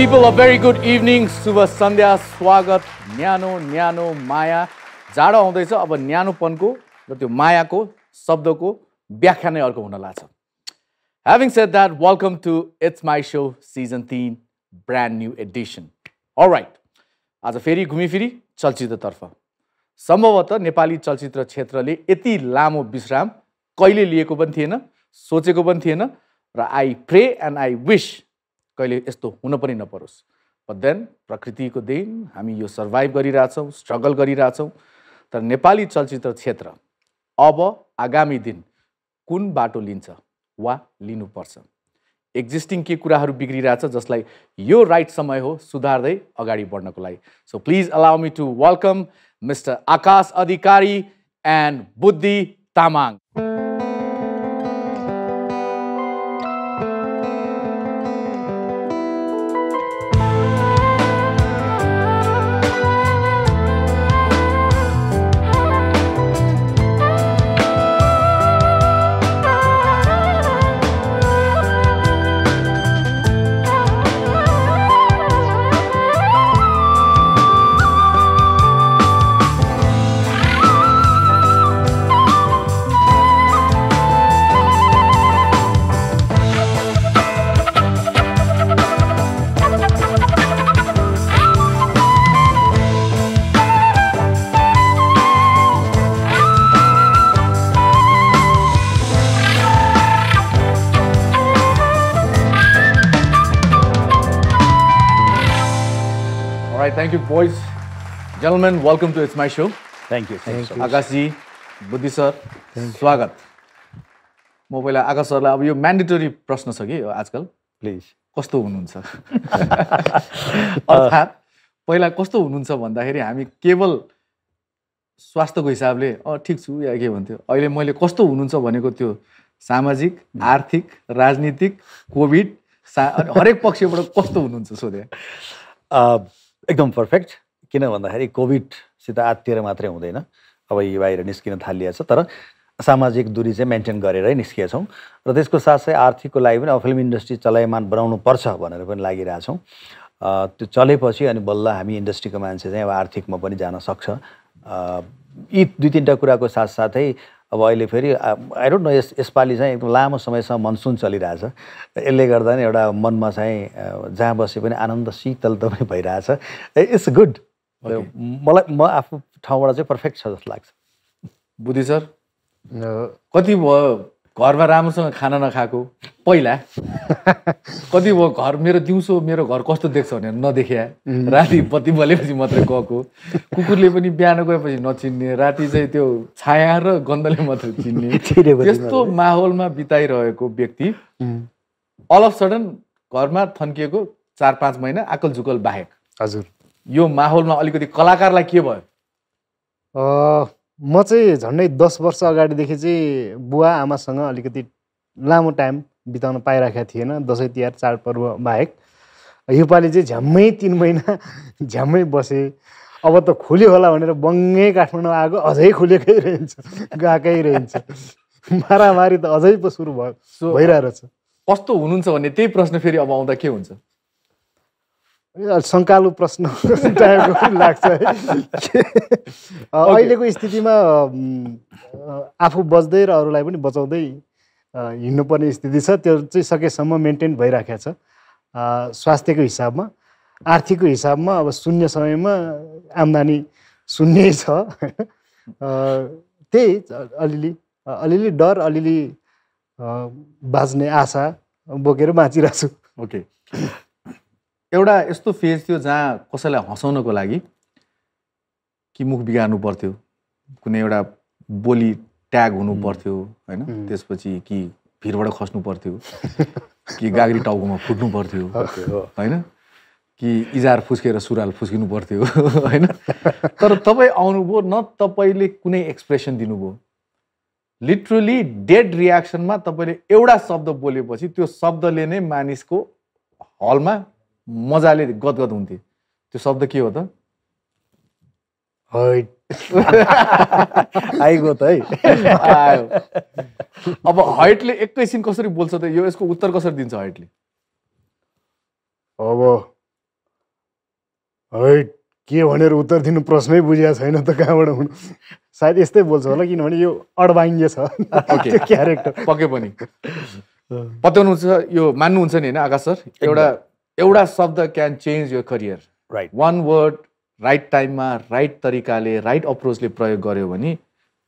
People a very good evening शुभ सन्ध्या स्वागत न्यानो न्यानो माया जाडो आउँदैछ अब न्यानोपनको र त्यो मायाको शब्दको व्याख्या नै अर्को हुन लाग्छ having said that welcome to it's my show season तिन ब्रान्ड न्यू एडिसन राइट आज फेरि घुमिफिरी चलचित्रतर्फ सम्भवतः नेपाली चलचित्र क्षेत्रले यति लामो विश्राम कहिले लिएको पनि थिएन सोचेको पनि थिएन र I pray and I wish कहिले यस्तो हुन पनि नपरोस् बट देन प्रकृतिको देन हामी यो सर्भाइभ गरिरहेछौँ स्ट्रगल गरिरहेछौँ तर नेपाली चलचित्र क्षेत्र अब आगामी दिन कुन बाटो लिन्छ वा लिनुपर्छ एक्जिस्टिङ के कुराहरू बिग्रिरहेछ जसलाई यो राइट समय हो सुधार्दै अगाडि बढ्नको लागि so please allow me to welcome mister Akash Adhikari and Buddhi Tamang gentlemen, welcome to It's My Show. Thank you. Thank, Thank you. Akashji, Buddhi sir, स्वागत म पहिला आकाश सरलाई अब यो म्यान्डेटरी प्रश्न छ कि आजकल प्लिज कस्तो हुनुहुन्छ अर्थात् पहिला कस्तो हुनुहुन्छ भन्दाखेरि हामी केवल स्वास्थ्यको हिसाबले अँ ठिक छु या के भन्थ्यो अहिले मैले कस्तो हुनुहुन्छ भनेको त्यो सामाजिक आर्थिक राजनीतिक कोभिड सा हरेक पक्षबाट कस्तो हुनुहुन्छ सोधे एकदम पर्फेक्ट किन भन्दाखेरि कोभिडसित आत्तिर मात्रै हुँदैन अब यी बाहिर निस्किन थालिएको छ तर सामाजिक दूरी चाहिँ मेन्टेन गरेरै निस्किएका र त्यसको साथसाथै आर्थिकको लागि पनि अब फिल्म इन्डस्ट्री चलायमान बनाउनु पर्छ भनेर पनि लागिरहेछौँ त्यो चलेपछि अनि बल्ल हामी इन्डस्ट्रीको मान्छे चाहिँ अब आर्थिकमा पनि जान सक्छ यी दुई तिनवटा कुराको साथसाथै अब अहिले फेरि आई डोन्ट नो यस यसपालि चाहिँ एकदम लामो समयसम्म मनसुन चलिरहेछ यसले गर्दा नि एउटा मनमा चाहिँ जहाँ बसे पनि आनन्द शीतल त पनि भइरहेछ इट्स गुड मलाई म आफ्नो ठाउँबाट चाहिँ पर्फेक्ट छ जस्तो लाग्छ बुद्धि सर कति भयो घरमा राम्रोसँग खाना नखाएको पहिला कति भयो घर मेरो दिउँसो मेरो घर कस्तो देख्छ भनेर नदेख्या राति बत्ती बलेपछि मात्रै गएको कुकुरले पनि बिहान गएपछि नचिन्ने राति चाहिँ त्यो छाया र गन्धले मात्रै चिन्ने त्यस्तो माहौलमा बिताइरहेको व्यक्ति अल अफ सडन घरमा थन्किएको चार पाँच महिना आकल झुकल बाहेक हजुर यो माहौलमा अलिकति कलाकारलाई के भयो म चाहिँ झन्डै दस वर्ष अगाडिदेखि चाहिँ बुवा आमासँग अलिकति लामो टाइम बिताउन पाइरहेको थिएन दसैँ तिहार चाडपर्व बाहेक योपालि चाहिँ झ्याम्मै तिन महिना झ्याम्मै बसेँ अब त खुल्यो होला भनेर बङ्गै काठमाडौँ आएको अझै खुलेकै रहन्छ गएकै रहन्छ मारामारी त अझै पो सुरु भयो भइरहेको छ कस्तो हुनुहुन्छ भन्ने त्यही प्रश्न फेरि अब आउँदा के हुन्छ सङ्कालो प्रश्न टाइपको लाग्छ है अहिलेको स्थितिमा आफू बच्दै र अरूलाई पनि बचाउँदै हिँड्नुपर्ने स्थिति छ त्यो चाहिँ सकेसम्म मेन्टेन भइराखेको छ स्वास्थ्यको हिसाबमा आर्थिकको हिसाबमा अब शून्य समयमा आम्दानी शून्य छ त्यही अलिअलि अलिअलि डर अलिअलि बाँच्ने आशा बोकेर बाँचिरहेको छु ओके एउटा यस्तो फेज थियो जहाँ कसैलाई हँसाउनको लागि कि मुख बिगार्नु पर्थ्यो कुनै एउटा बोली ट्याग हुनु पर्थ्यो होइन त्यसपछि कि भिरबाट खस्नु पर्थ्यो कि गाग्री टाउकोमा फुट्नु पर्थ्यो होइन कि इजार फुस्केर सुराल फुस्किनु पर्थ्यो होइन तर तपाईँ आउनुभयो न तपाईँले कुनै एक्सप्रेसन दिनुभयो लिटरली डेड रियाक्सनमा तपाईँले एउटा शब्द बोलेपछि त्यो शब्दले नै मानिसको हलमा मजाले गदगद हुन्थे त्यो शब्द के हो त आइगो त है आयो अब हैटले एकैछिन कसरी बोल्छ त यो यसको उत्तर कसरी दिन्छ हैटले अब हाइट के भनेर उत्तर दिनु प्रश्नै बुझिया छैन त कहाँबाट हुनु सायद यस्तै बोल्छ होला किनभने यो अडबाइङ्गे छ त्यो क्यारेक्टर पक्कै पनि पत्याउनुहुन्छ यो मान्नुहुन्छ नि होइन आकाश सर एउटा एउटा शब्द क्यान चेन्ज यो career right one word right टाइममा राइट तरिकाले राइट अप्रोचले प्रयोग गर्यो भने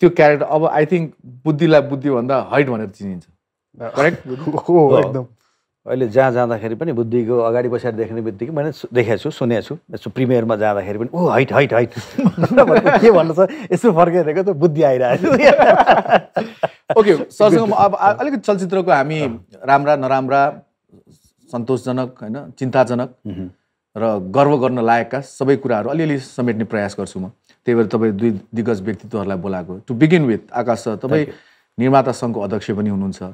त्यो क्यारेक्टर अब आई थिङ्क बुद्धिलाई बुद्धिभन्दा हाइट भनेर चिनिन्छ करेक्ट एकदम अहिले जहाँ जाँदाखेरि पनि बुद्धिको अगाडि बसेर देख्ने बित्तिकै मैले देखेको छु सुनेको छु यसो प्रिमियरमा जाँदाखेरि पनि ओ हाइट हाइट हाइट के भन्नु छ यसो फर्किरहेको त बुद्धि आइरहेको ओके सरसँग अब अलिकति चलचित्रको हामी राम्रा नराम्रा सन्तोषजनक होइन चिन्ताजनक र गर्व गर्न लायकका सबै कुराहरू अलिअलि समेट्ने प्रयास गर्छु म त्यही भएर तपाईँ दुई दिग्गज व्यक्तित्वहरूलाई बोलाएको to begin with Akash sir तपाईँ निर्माता सङ्घको अध्यक्ष पनि हुनुहुन्छ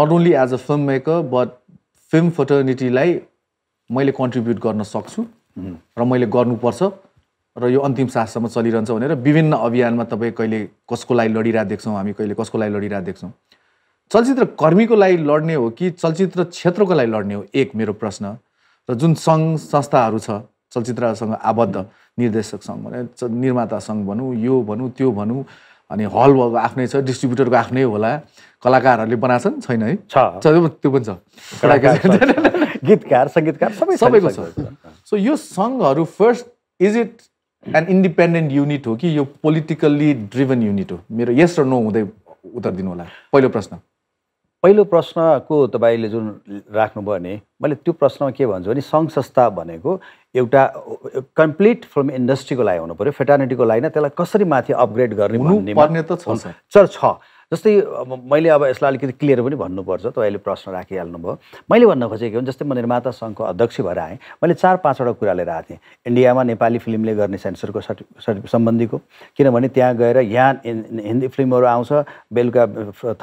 not only as a film maker but film फटर्निटीलाई मैले कन्ट्रिब्युट गर्न सक्छु र मैले गर्नुपर्छ र यो अन्तिम साससम्म चलिरहन्छ भनेर विभिन्न अभियानमा तपाईँ कहिले कसको लागि लडिरहेको देख्छौँ हामी कहिले कसको लागि लडिरहेको देख्छौँ चलचित्र कर्मीको लागि लड्ने हो कि चलचित्र क्षेत्रको लागि लड्ने हो एक मेरो प्रश्न र जुन सङ्घ संस्थाहरू छ चलचित्रसँग आबद्ध निर्देशक सङ्घ भने निर्माता सङ्घ भनौँ यो भनौँ त्यो भनौँ अनि हल भएको आफ्नै छ डिस्ट्रिब्युटरको आफ्नै होला कलाकारहरूले बनाएछन् छैन है छ त्यो पनि छ गीतकार सङ्गीतकार सबै सबैको छ सो यो सङ्घहरू first is it an independent unit हो कि यो पोलिटिकल्ली ड्रिभन युनिट हो मेरो यस र नो हुँदै उत्तर दिनु होला पहिलो प्रश्न पहिलो प्रश्नको तपाईँले जुन राख्नुभयो भने मैले त्यो प्रश्नमा के भन्छु भने सङ्घ संस्था भनेको एउटा कम्प्लिट फिल्म इन्डस्ट्रीको लागि हुनु पऱ्यो फेटर्निटीको लागि त्यसलाई कसरी माथि अपग्रेड गर्ने भन्ने त छ सर छ जस्तै मैले अब यसलाई अलिकति क्लियर पनि भन्नुपर्छ तपाईँले प्रश्न राखिहाल्नुभयो मैले भन्न खोजेको हो जस्तै म निर्माता सङ्घको अध्यक्ष भएर आएँ मैले चार पाँचवटा कुरा लिएर आएको थिएँ इन्डियामा नेपाली फिल्मले गर्ने सेन्सरको सर्टि सर्टि सम्बन्धीको किनभने त्यहाँ गएर यहाँ हिन्दी फिल्महरू आउँछ बेलुका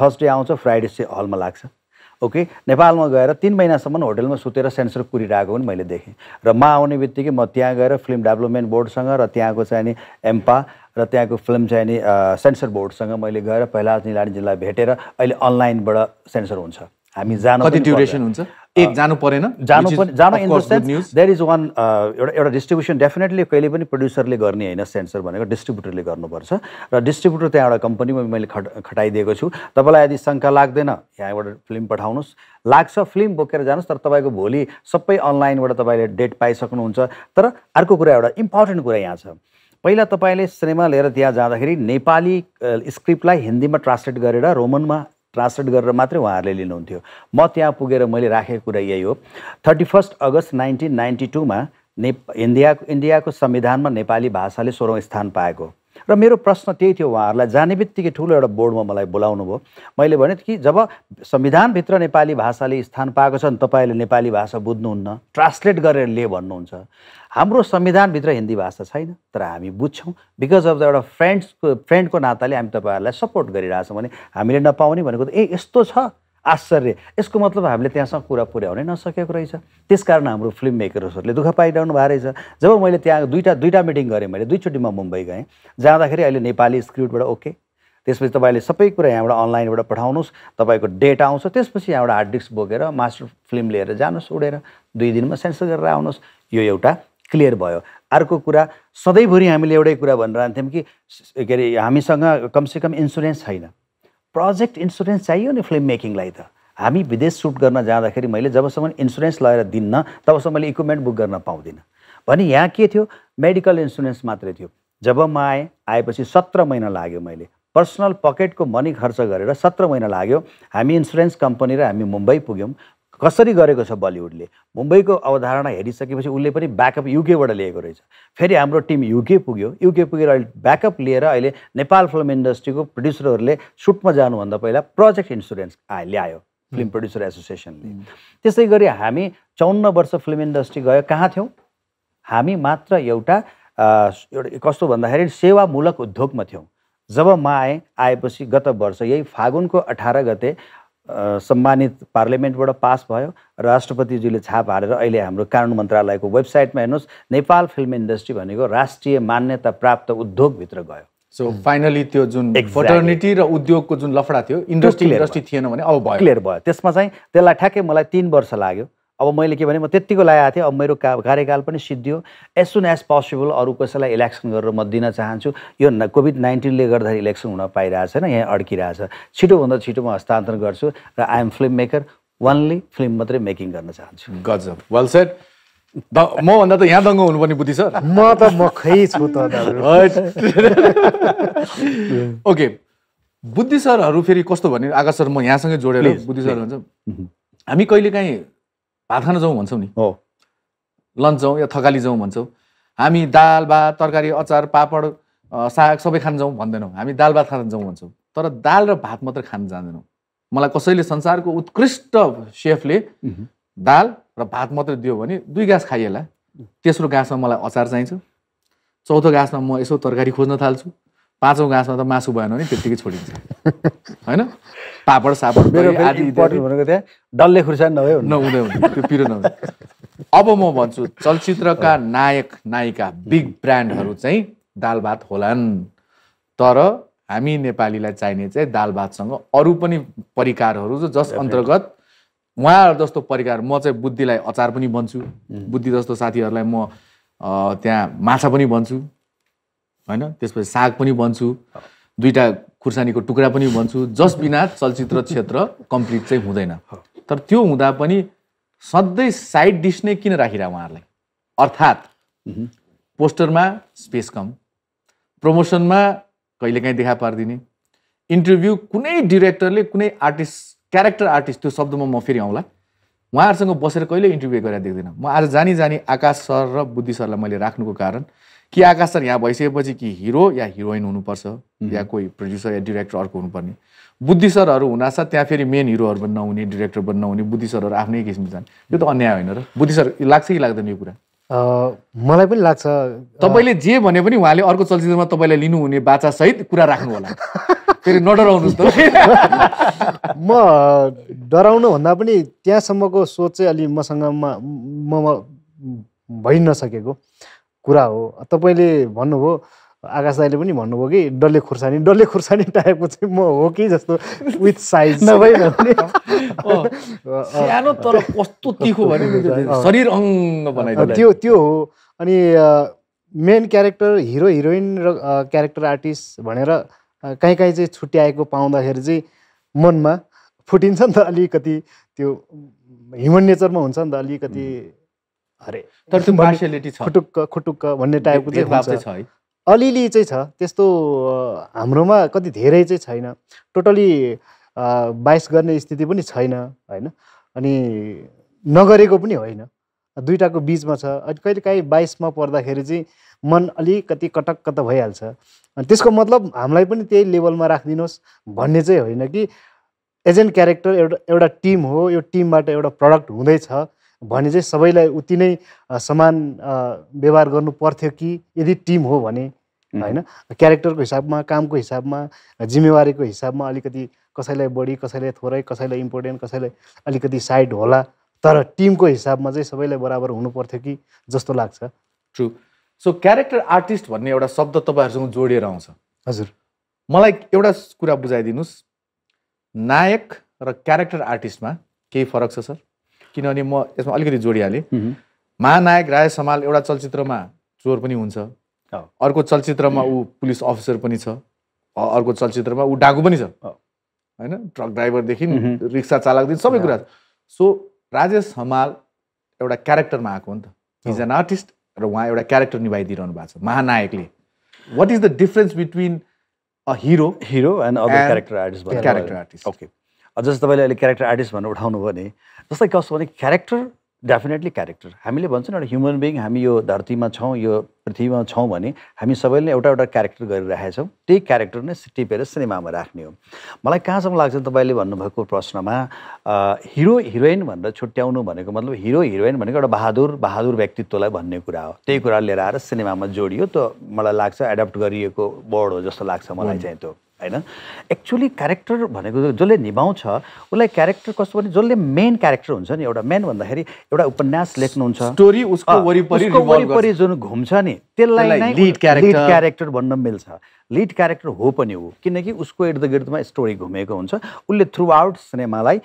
थर्सडे आउँछ फ्राइडे चाहिँ हलमा लाग्छ ओके नेपालमा गएर तिन महिनासम्म होटेलमा सुतेर सेन्सर कुरिरहेको पनि मैले देखेँ र म आउने बित्तिकै म त्यहाँ गएर फिल्म डेभलपमेन्ट बोर्डसँग र त्यहाँको नि एम्पा र त्यहाँको फिल्म चाहिने सेन्सर बोर्डसँग मैले गएर पहिला निलानी जिल्ला भेटेर अहिले अनलाइनबाट सेन्सर हुन्छ हामी जानु कति ड्युरेसन हुन्छ एक जानु परेन जानु जानु in the sense there is one एउटा एउटा डिस्ट्रिब्युसन डेफिनेटली कहिले पनि प्रड्युसरले गर्ने होइन सेन्सर भनेको डिस्ट्रिब्युटरले गर्नुपर्छ र डिस्ट्रिब्युटर त्यहाँ एउटा कम्पनीमा मैले खट खटाइदिएको छु तपाईँलाई यदि शङ्का लाग्दैन यहाँबाट फिल्म पठाउनुहोस् लाग्छ फिल्म बोकेर जानुहोस् तर तपाईँको भोलि सबै अनलाइनबाट तपाईँले डेट पाइसक्नुहुन्छ तर अर्को कुरा एउटा इम्पोर्टेन्ट कुरा यहाँ छ पहिला तपाईँले सिनेमा लिएर त्यहाँ जाँदाखेरि नेपाली स्क्रिप्टलाई हिन्दीमा ट्रान्सलेट गरेर रोमनमा ट्रान्सलेट गरेर मात्रै उहाँहरूले लिनुहुन्थ्यो म त्यहाँ पुगेर मैले राखेको कुरा यही हो thirty first August nineteen ninety टूमा ने इन्डिया इन्डियाको संविधानमा नेपाली भाषाले सोह्रौँ स्थान पाएको र मेरो प्रश्न त्यही थियो उहाँहरूलाई जाने बित्तिकै ठुलो एउटा बोर्डमा मलाई बोलाउनु भयो मैले भने कि जब संविधानभित्र नेपाली भाषाले स्थान पाएको छ भने तपाईँले नेपाली भाषा बुझ्नुहुन्न ट्रान्सलेट गरेर ले भन्नुहुन्छ हाम्रो संविधानभित्र हिन्दी भाषा छैन तर हामी बुझ्छौँ बिकज अफ द एउटा फ्रेन्ड्सको फ्रेन्डको नाताले हामी तपाईँहरूलाई सपोर्ट गरिरहेछौँ भने हामीले नपाउने भनेको त ए यस्तो छ आश्चर्य यसको मतलब हामीले त्यहाँसँग कुरा पुर्याउनै नसकेको रहेछ त्यस कारण हाम्रो फिल्म मेकर्सहरूले दुःख पाइरहनु भएको रहेछ जब मैले त्यहाँ दुईवटा दुईवटा मिटिङ गरेँ मैले दुईचोटि म मुम्बई गएँ जाँदाखेरि अहिले नेपाली स्क्रिप्टबाट ओके त्यसपछि तपाईँले सबै कुरा यहाँबाट अनलाइनबाट पठाउनुहोस् तपाईँको डेट आउँछ त्यसपछि यहाँबाट हार्ड डिस्क बोकेर मास्टर फिल्म लिएर जानुहोस् उडेर दुई दिनमा सेन्सर गरेर आउनुहोस् यो एउटा क्लियर भयो अर्को कुरा सधैँभरि हामीले एउटै कुरा भनिरहन्थ्यौँ कि के अरे हामीसँग कमसेकम इन्सुरेन्स छैन प्रोजेक्ट इन्सुरेन्स चाहियो नि फिल्म मेकिङलाई त हामी विदेश सुट गर्न जाँदाखेरि मैले जबसम्म इन्सुरेन्स लगाएर दिन्न तबसम्म मैले इक्विपमेन्ट बुक गर्न पाउँदिनँ भने यहाँ के थियो मेडिकल इन्सुरेन्स मात्रै थियो जब म आएँ आएपछि सत्र महिना लाग्यो मैले पर्सनल पकेटको मनी खर्च गरेर सत्र महिना लाग्यो हामी इन्सुरेन्स कम्पनी र हामी मुम्बई पुग्यौँ कसरी गरेको छ बलिउडले मुम्बईको अवधारणा हेरिसकेपछि उसले पनि ब्याकअप युकेबाट लिएको रहेछ फेरि हाम्रो टिम युके पुग्यो युके पुगेर अहिले ब्याकअप लिएर अहिले नेपाल फिल्म इन्डस्ट्रीको प्रड्युसरहरूले सुटमा जानुभन्दा पहिला प्रोजेक्ट इन्सुरेन्स ल्यायो फिल्म प्रड्युसर एसोसिएसनले त्यसै गरी हामी चौन्न वर्ष फिल्म इन्डस्ट्री गयो कहाँ थियौँ हामी मात्र एउटा एउटा कस्तो भन्दाखेरि सेवामूलक उद्योगमा थियौँ जब म आएँ आएपछि गत वर्ष यही फागुनको अठार गते सम्मानित पार्लियामेन्टबाट पास भयो राष्ट्रपतिज्यूले छाप हालेर अहिले हाम्रो कानुन मन्त्रालयको वेबसाइटमा हेर्नुहोस् नेपाल फिल्म इन्डस्ट्री भनेको राष्ट्रिय मान्यता प्राप्त उद्योगभित्र गयो सो फाइनली त्यो जुन फटर्निटी र उद्योगको जुन लफडा थियो इन्डस्ट्री इन्डस्ट्री थिएन भने अब क्लियर भयो त्यसमा चाहिँ त्यसलाई ठ्याक्कै मलाई तिन वर्ष लाग्यो अब मैले के भने म त्यत्तिको लगाएको थिएँ अब मेरो का कार्यकाल पनि सिद्धियो एज सुन एज पोसिबल अरू कसैलाई इलेक्सन गरेर म दिन चाहन्छु यो कोभिड नाइन्टिनले गर्दाखेरि इलेक्सन हुन पाइरहेको छैन यहाँ अड्किरहेछ छिटोभन्दा छिटो म हस्तान्तरण गर्छु र I'm film maker only film मात्रै मेकिङ गर्न चाहन्छु गजब वेल सेट म भन्दा त यहाँ दङ्ग हुनुपर्ने बुद्धि सर म त म खै छु त ओके बुद्धि सरहरू फेरि कस्तो भने आकाश सर म यहाँसँगै जोडेर बुद्धि सर हुन्छ हामी कहिलेकाहीँ भात खान जाउँ भन्छौँ नि हो लन्च जाउँ या थकाली जाउँ भन्छौँ हामी दाल भात तरकारी अचार पापड साग सबै खान जाउँ भन्दैनौँ हामी दाल भात खान जाउँ भन्छौँ तर दाल र भात मात्र खान जाँदैनौँ मलाई कसैले संसारको उत्कृष्ट सेफले दाल र भात मात्र दियो भने दुई गाँस खाइएला तेस्रो गाँसमा मलाई अचार चाहिन्छ चौथो गाँसमा म यसो तरकारी खोज्न थाल्छु पाँचौँ घाँसमा त मासु भएन भने त्यत्तिकै छोडिन्छ होइन पापड सापड भनेको त्यहाँ डल्ले खुर्सा नभए नहुँदै हुन्छ त्यो पिरो नहुँदै अब म भन्छु चलचित्रका नायक नायिका बिग ब्रान्डहरू चाहिँ दाल भात होलान् तर हामी नेपालीलाई चाहिने चाहिँ दाल भातसँग अरू पनि परिकारहरू जस अन्तर्गत उहाँहरू जस्तो परिकार म चाहिँ बुद्धिलाई अचार पनि भन्छु बुद्धि जस्तो साथीहरूलाई म त्यहाँ माछा पनि भन्छु होइन त्यसपछि साग पनि बन्छु दुईवटा खुर्सानीको टुक्रा पनि बन्छु जस बिना चलचित्र क्षेत्र कम्प्लिट चाहिँ हुँदैन तर त्यो हुँदा पनि सधैँ साइड डिस नै किन राखिरह उहाँहरूलाई अर्थात् पोस्टरमा स्पेस कम प्रमोसनमा कहिलेकाहीँ देखा पारिदिने इन्टरभ्यू कुनै डिरेक्टरले कुनै आर्टिस्ट क्यारेक्टर आर्टिस्ट त्यो शब्दमा म फेरि आउँला उहाँहरूसँग बसेर कहिले इन्टरभ्यू गरेर देख्दिनँ म आज जानी जानी आकाश सर र बुद्धि सरलाई मैले राख्नुको कारण कि सर यहाँ भइसकेपछि कि हिरो या हिरोइन हुनुपर्छ या कोही प्रड्युसर या डिरेक्टर अर्को हुनुपर्ने बुद्धि सरहरू हुनासाथ त्यहाँ फेरि मेन हिरोहरू पनि नहुने डिरेक्टर पनि नहुने बुद्धि सरहरू आफ्नै किसिमले जाने यो त अन्याय होइन र बुद्धि सर लाग्छ कि लाग्दैन यो कुरा मलाई पनि लाग्छ तपाईँले जे भने पनि उहाँले अर्को चलचित्रमा तपाईँलाई लिनुहुने बाचासहित कुरा राख्नु होला फेरि नडराउनुहोस् त म डराउनु भन्दा पनि त्यहाँसम्मको सोच चाहिँ अलि मसँग म भइ नसकेको कुरा हो तपाईँले भन्नुभयो आकाश दाईले पनि भन्नुभयो कि डल्ले खुर्सानी डल्ले खुर्सानी टाइपको चाहिँ म हो कि जस्तो विथ साइज सानो तर कस्तो तिखो शरीर अङ्ग त्यो त्यो हो अनि मेन क्यारेक्टर हिरो हिरोइन र क्यारेक्टर आर्टिस्ट भनेर कहीँ कहीँ चाहिँ छुट्याएको पाउँदाखेरि चाहिँ मनमा फुटिन्छ नि त अलिकति त्यो ह्युमन नेचरमा हुन्छ नि त अलिकति अरे तर त्यो पार्सियालिटी छ खुटुक्क खुटुक्क भन्ने टाइपको छ अलिअलि चाहिँ छ त्यस्तो हाम्रोमा कति धेरै चाहिँ छैन टोटली बाइस गर्ने स्थिति पनि छैन होइन अनि नगरेको पनि होइन दुइटाको बिचमा छ अनि कहिलेकाहीँ बाइसमा पर्दाखेरि चाहिँ मन अलिकति कटक्क त भइहाल्छ अनि त्यसको मतलब हामीलाई पनि त्यही लेभलमा राखिदिनुहोस् भन्ने चाहिँ होइन कि एजेन्ट क्यारेक्टर एउटा एउटा टिम हो यो टिमबाट एउटा प्रडक्ट हुँदैछ भने चाहिँ सबैलाई उति नै समान व्यवहार गर्नु पर्थ्यो कि यदि टिम हो भने होइन क्यारेक्टरको हिसाबमा कामको हिसाबमा जिम्मेवारीको हिसाबमा अलिकति कसैलाई बढी कसैलाई थोरै कसैलाई इम्पोर्टेन्ट कसैलाई अलिकति साइड होला तर टिमको हिसाबमा चाहिँ सबैलाई बराबर हुनु पर्थ्यो कि जस्तो लाग्छ ट्रु सो क्यारेक्टर आर्टिस्ट भन्ने एउटा शब्द तपाईँहरूसँग जोडिएर आउँछ हजुर मलाई एउटा कुरा बुझाइदिनुहोस् नायक र क्यारेक्टर आर्टिस्टमा केही फरक छ सर किनभने म यसमा अलिकति जोडिहालेँ महानायक राय समाल एउटा चलचित्रमा चोर पनि हुन्छ अर्को चलचित्रमा ऊ पुलिस अफिसर पनि छ अर्को चलचित्रमा ऊ डाकु पनि छ होइन ट्रक ड्राइभरदेखि रिक्सा चालकदेखि सबै कुरा सो राजेश हमाल एउटा क्यारेक्टरमा आएको हो नि त इज एन आर्टिस्ट र उहाँ एउटा क्यारेक्टर निभाइदिइरहनु भएको छ महानायकले what is the difference between a hero hero and character character artist okay जस्तो तपाईँले अहिले क्यारेक्टर आर्टिस्ट भनेर उठाउनु भने जस्तै कस्तो भने क्यारेक्टर डेफिनेटली क्यारेक्टर हामीले भन्छौँ एउटा ह्युमन बिङ हामी यो धरतीमा छौँ यो पृथ्वीमा छौँ भने हामी सबैले एउटा एउटा क्यारेक्टर छौँ त्यही क्यारेक्टर नै टिपेर सिनेमामा राख्ने हो मलाई कहाँसम्म लाग्छ तपाईँले भन्नुभएको प्रश्नमा हिरो हिरोइन भनेर छुट्याउनु भनेको मतलब हिरो हिरोइन भनेको एउटा बहादुर बहादुर व्यक्तित्वलाई भन्ने कुरा हो त्यही कुरा लिएर आएर सिनेमामा जोडियो त मलाई लाग्छ एडप्ट गरिएको बर्ड हो जस्तो लाग्छ मलाई चाहिँ त्यो होइन एक्चुली क्यारेक्टर भनेको जसले निभाउँछ उसलाई क्यारेक्टर कस्तो भने जसले मेन क्यारेक्टर हुन्छ नि एउटा मेन भन्दाखेरि एउटा उपन्यास लेख्नुहुन्छ स्टोरी उसको वरिपरि वरिपरि जुन घुम्छ नि त्यसलाई लिड क्यारेक्टर भन्न मिल्छ लिड क्यारेक्टर हो पनि हो किनकि उसको इर्द गिर्दमा स्टोरी घुमेको हुन्छ उसले थ्रु आउट सिनेमालाई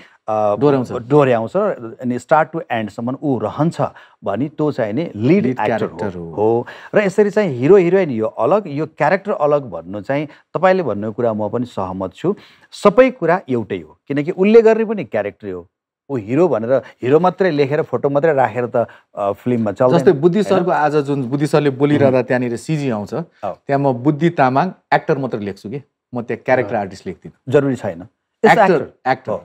डोर्याउँछ डोर्याउँछ अनि स्टार्ट टु एन्डसम्म ऊ रहन्छ भने त्यो चाहिँ नि लिड क्यारेक्टर हो र यसरी चाहिँ हिरो हिरोइन यो अलग यो क्यारेक्टर अलग भन्नु चाहिँ तपाईँले भन्ने कुरा म पनि सहमत छु सबै कुरा एउटै हो किनकि उसले गर्ने पनि क्यारेक्टर हो ऊ हिरो भनेर हिरो मात्रै लेखेर फोटो मात्रै राखेर त फिल्ममा चल्छ जस्तै बुद्धि सरको आज जुन बुद्धि सरले बोलिरहँदा त्यहाँनिर सिजी आउँछ त्यहाँ म बुद्धि तामाङ एक्टर मात्रै लेख्छु कि म त्यहाँ क्यारेक्टर आर्टिस्ट लेख्दिनँ जरुरी छैन एक्टर एक्टर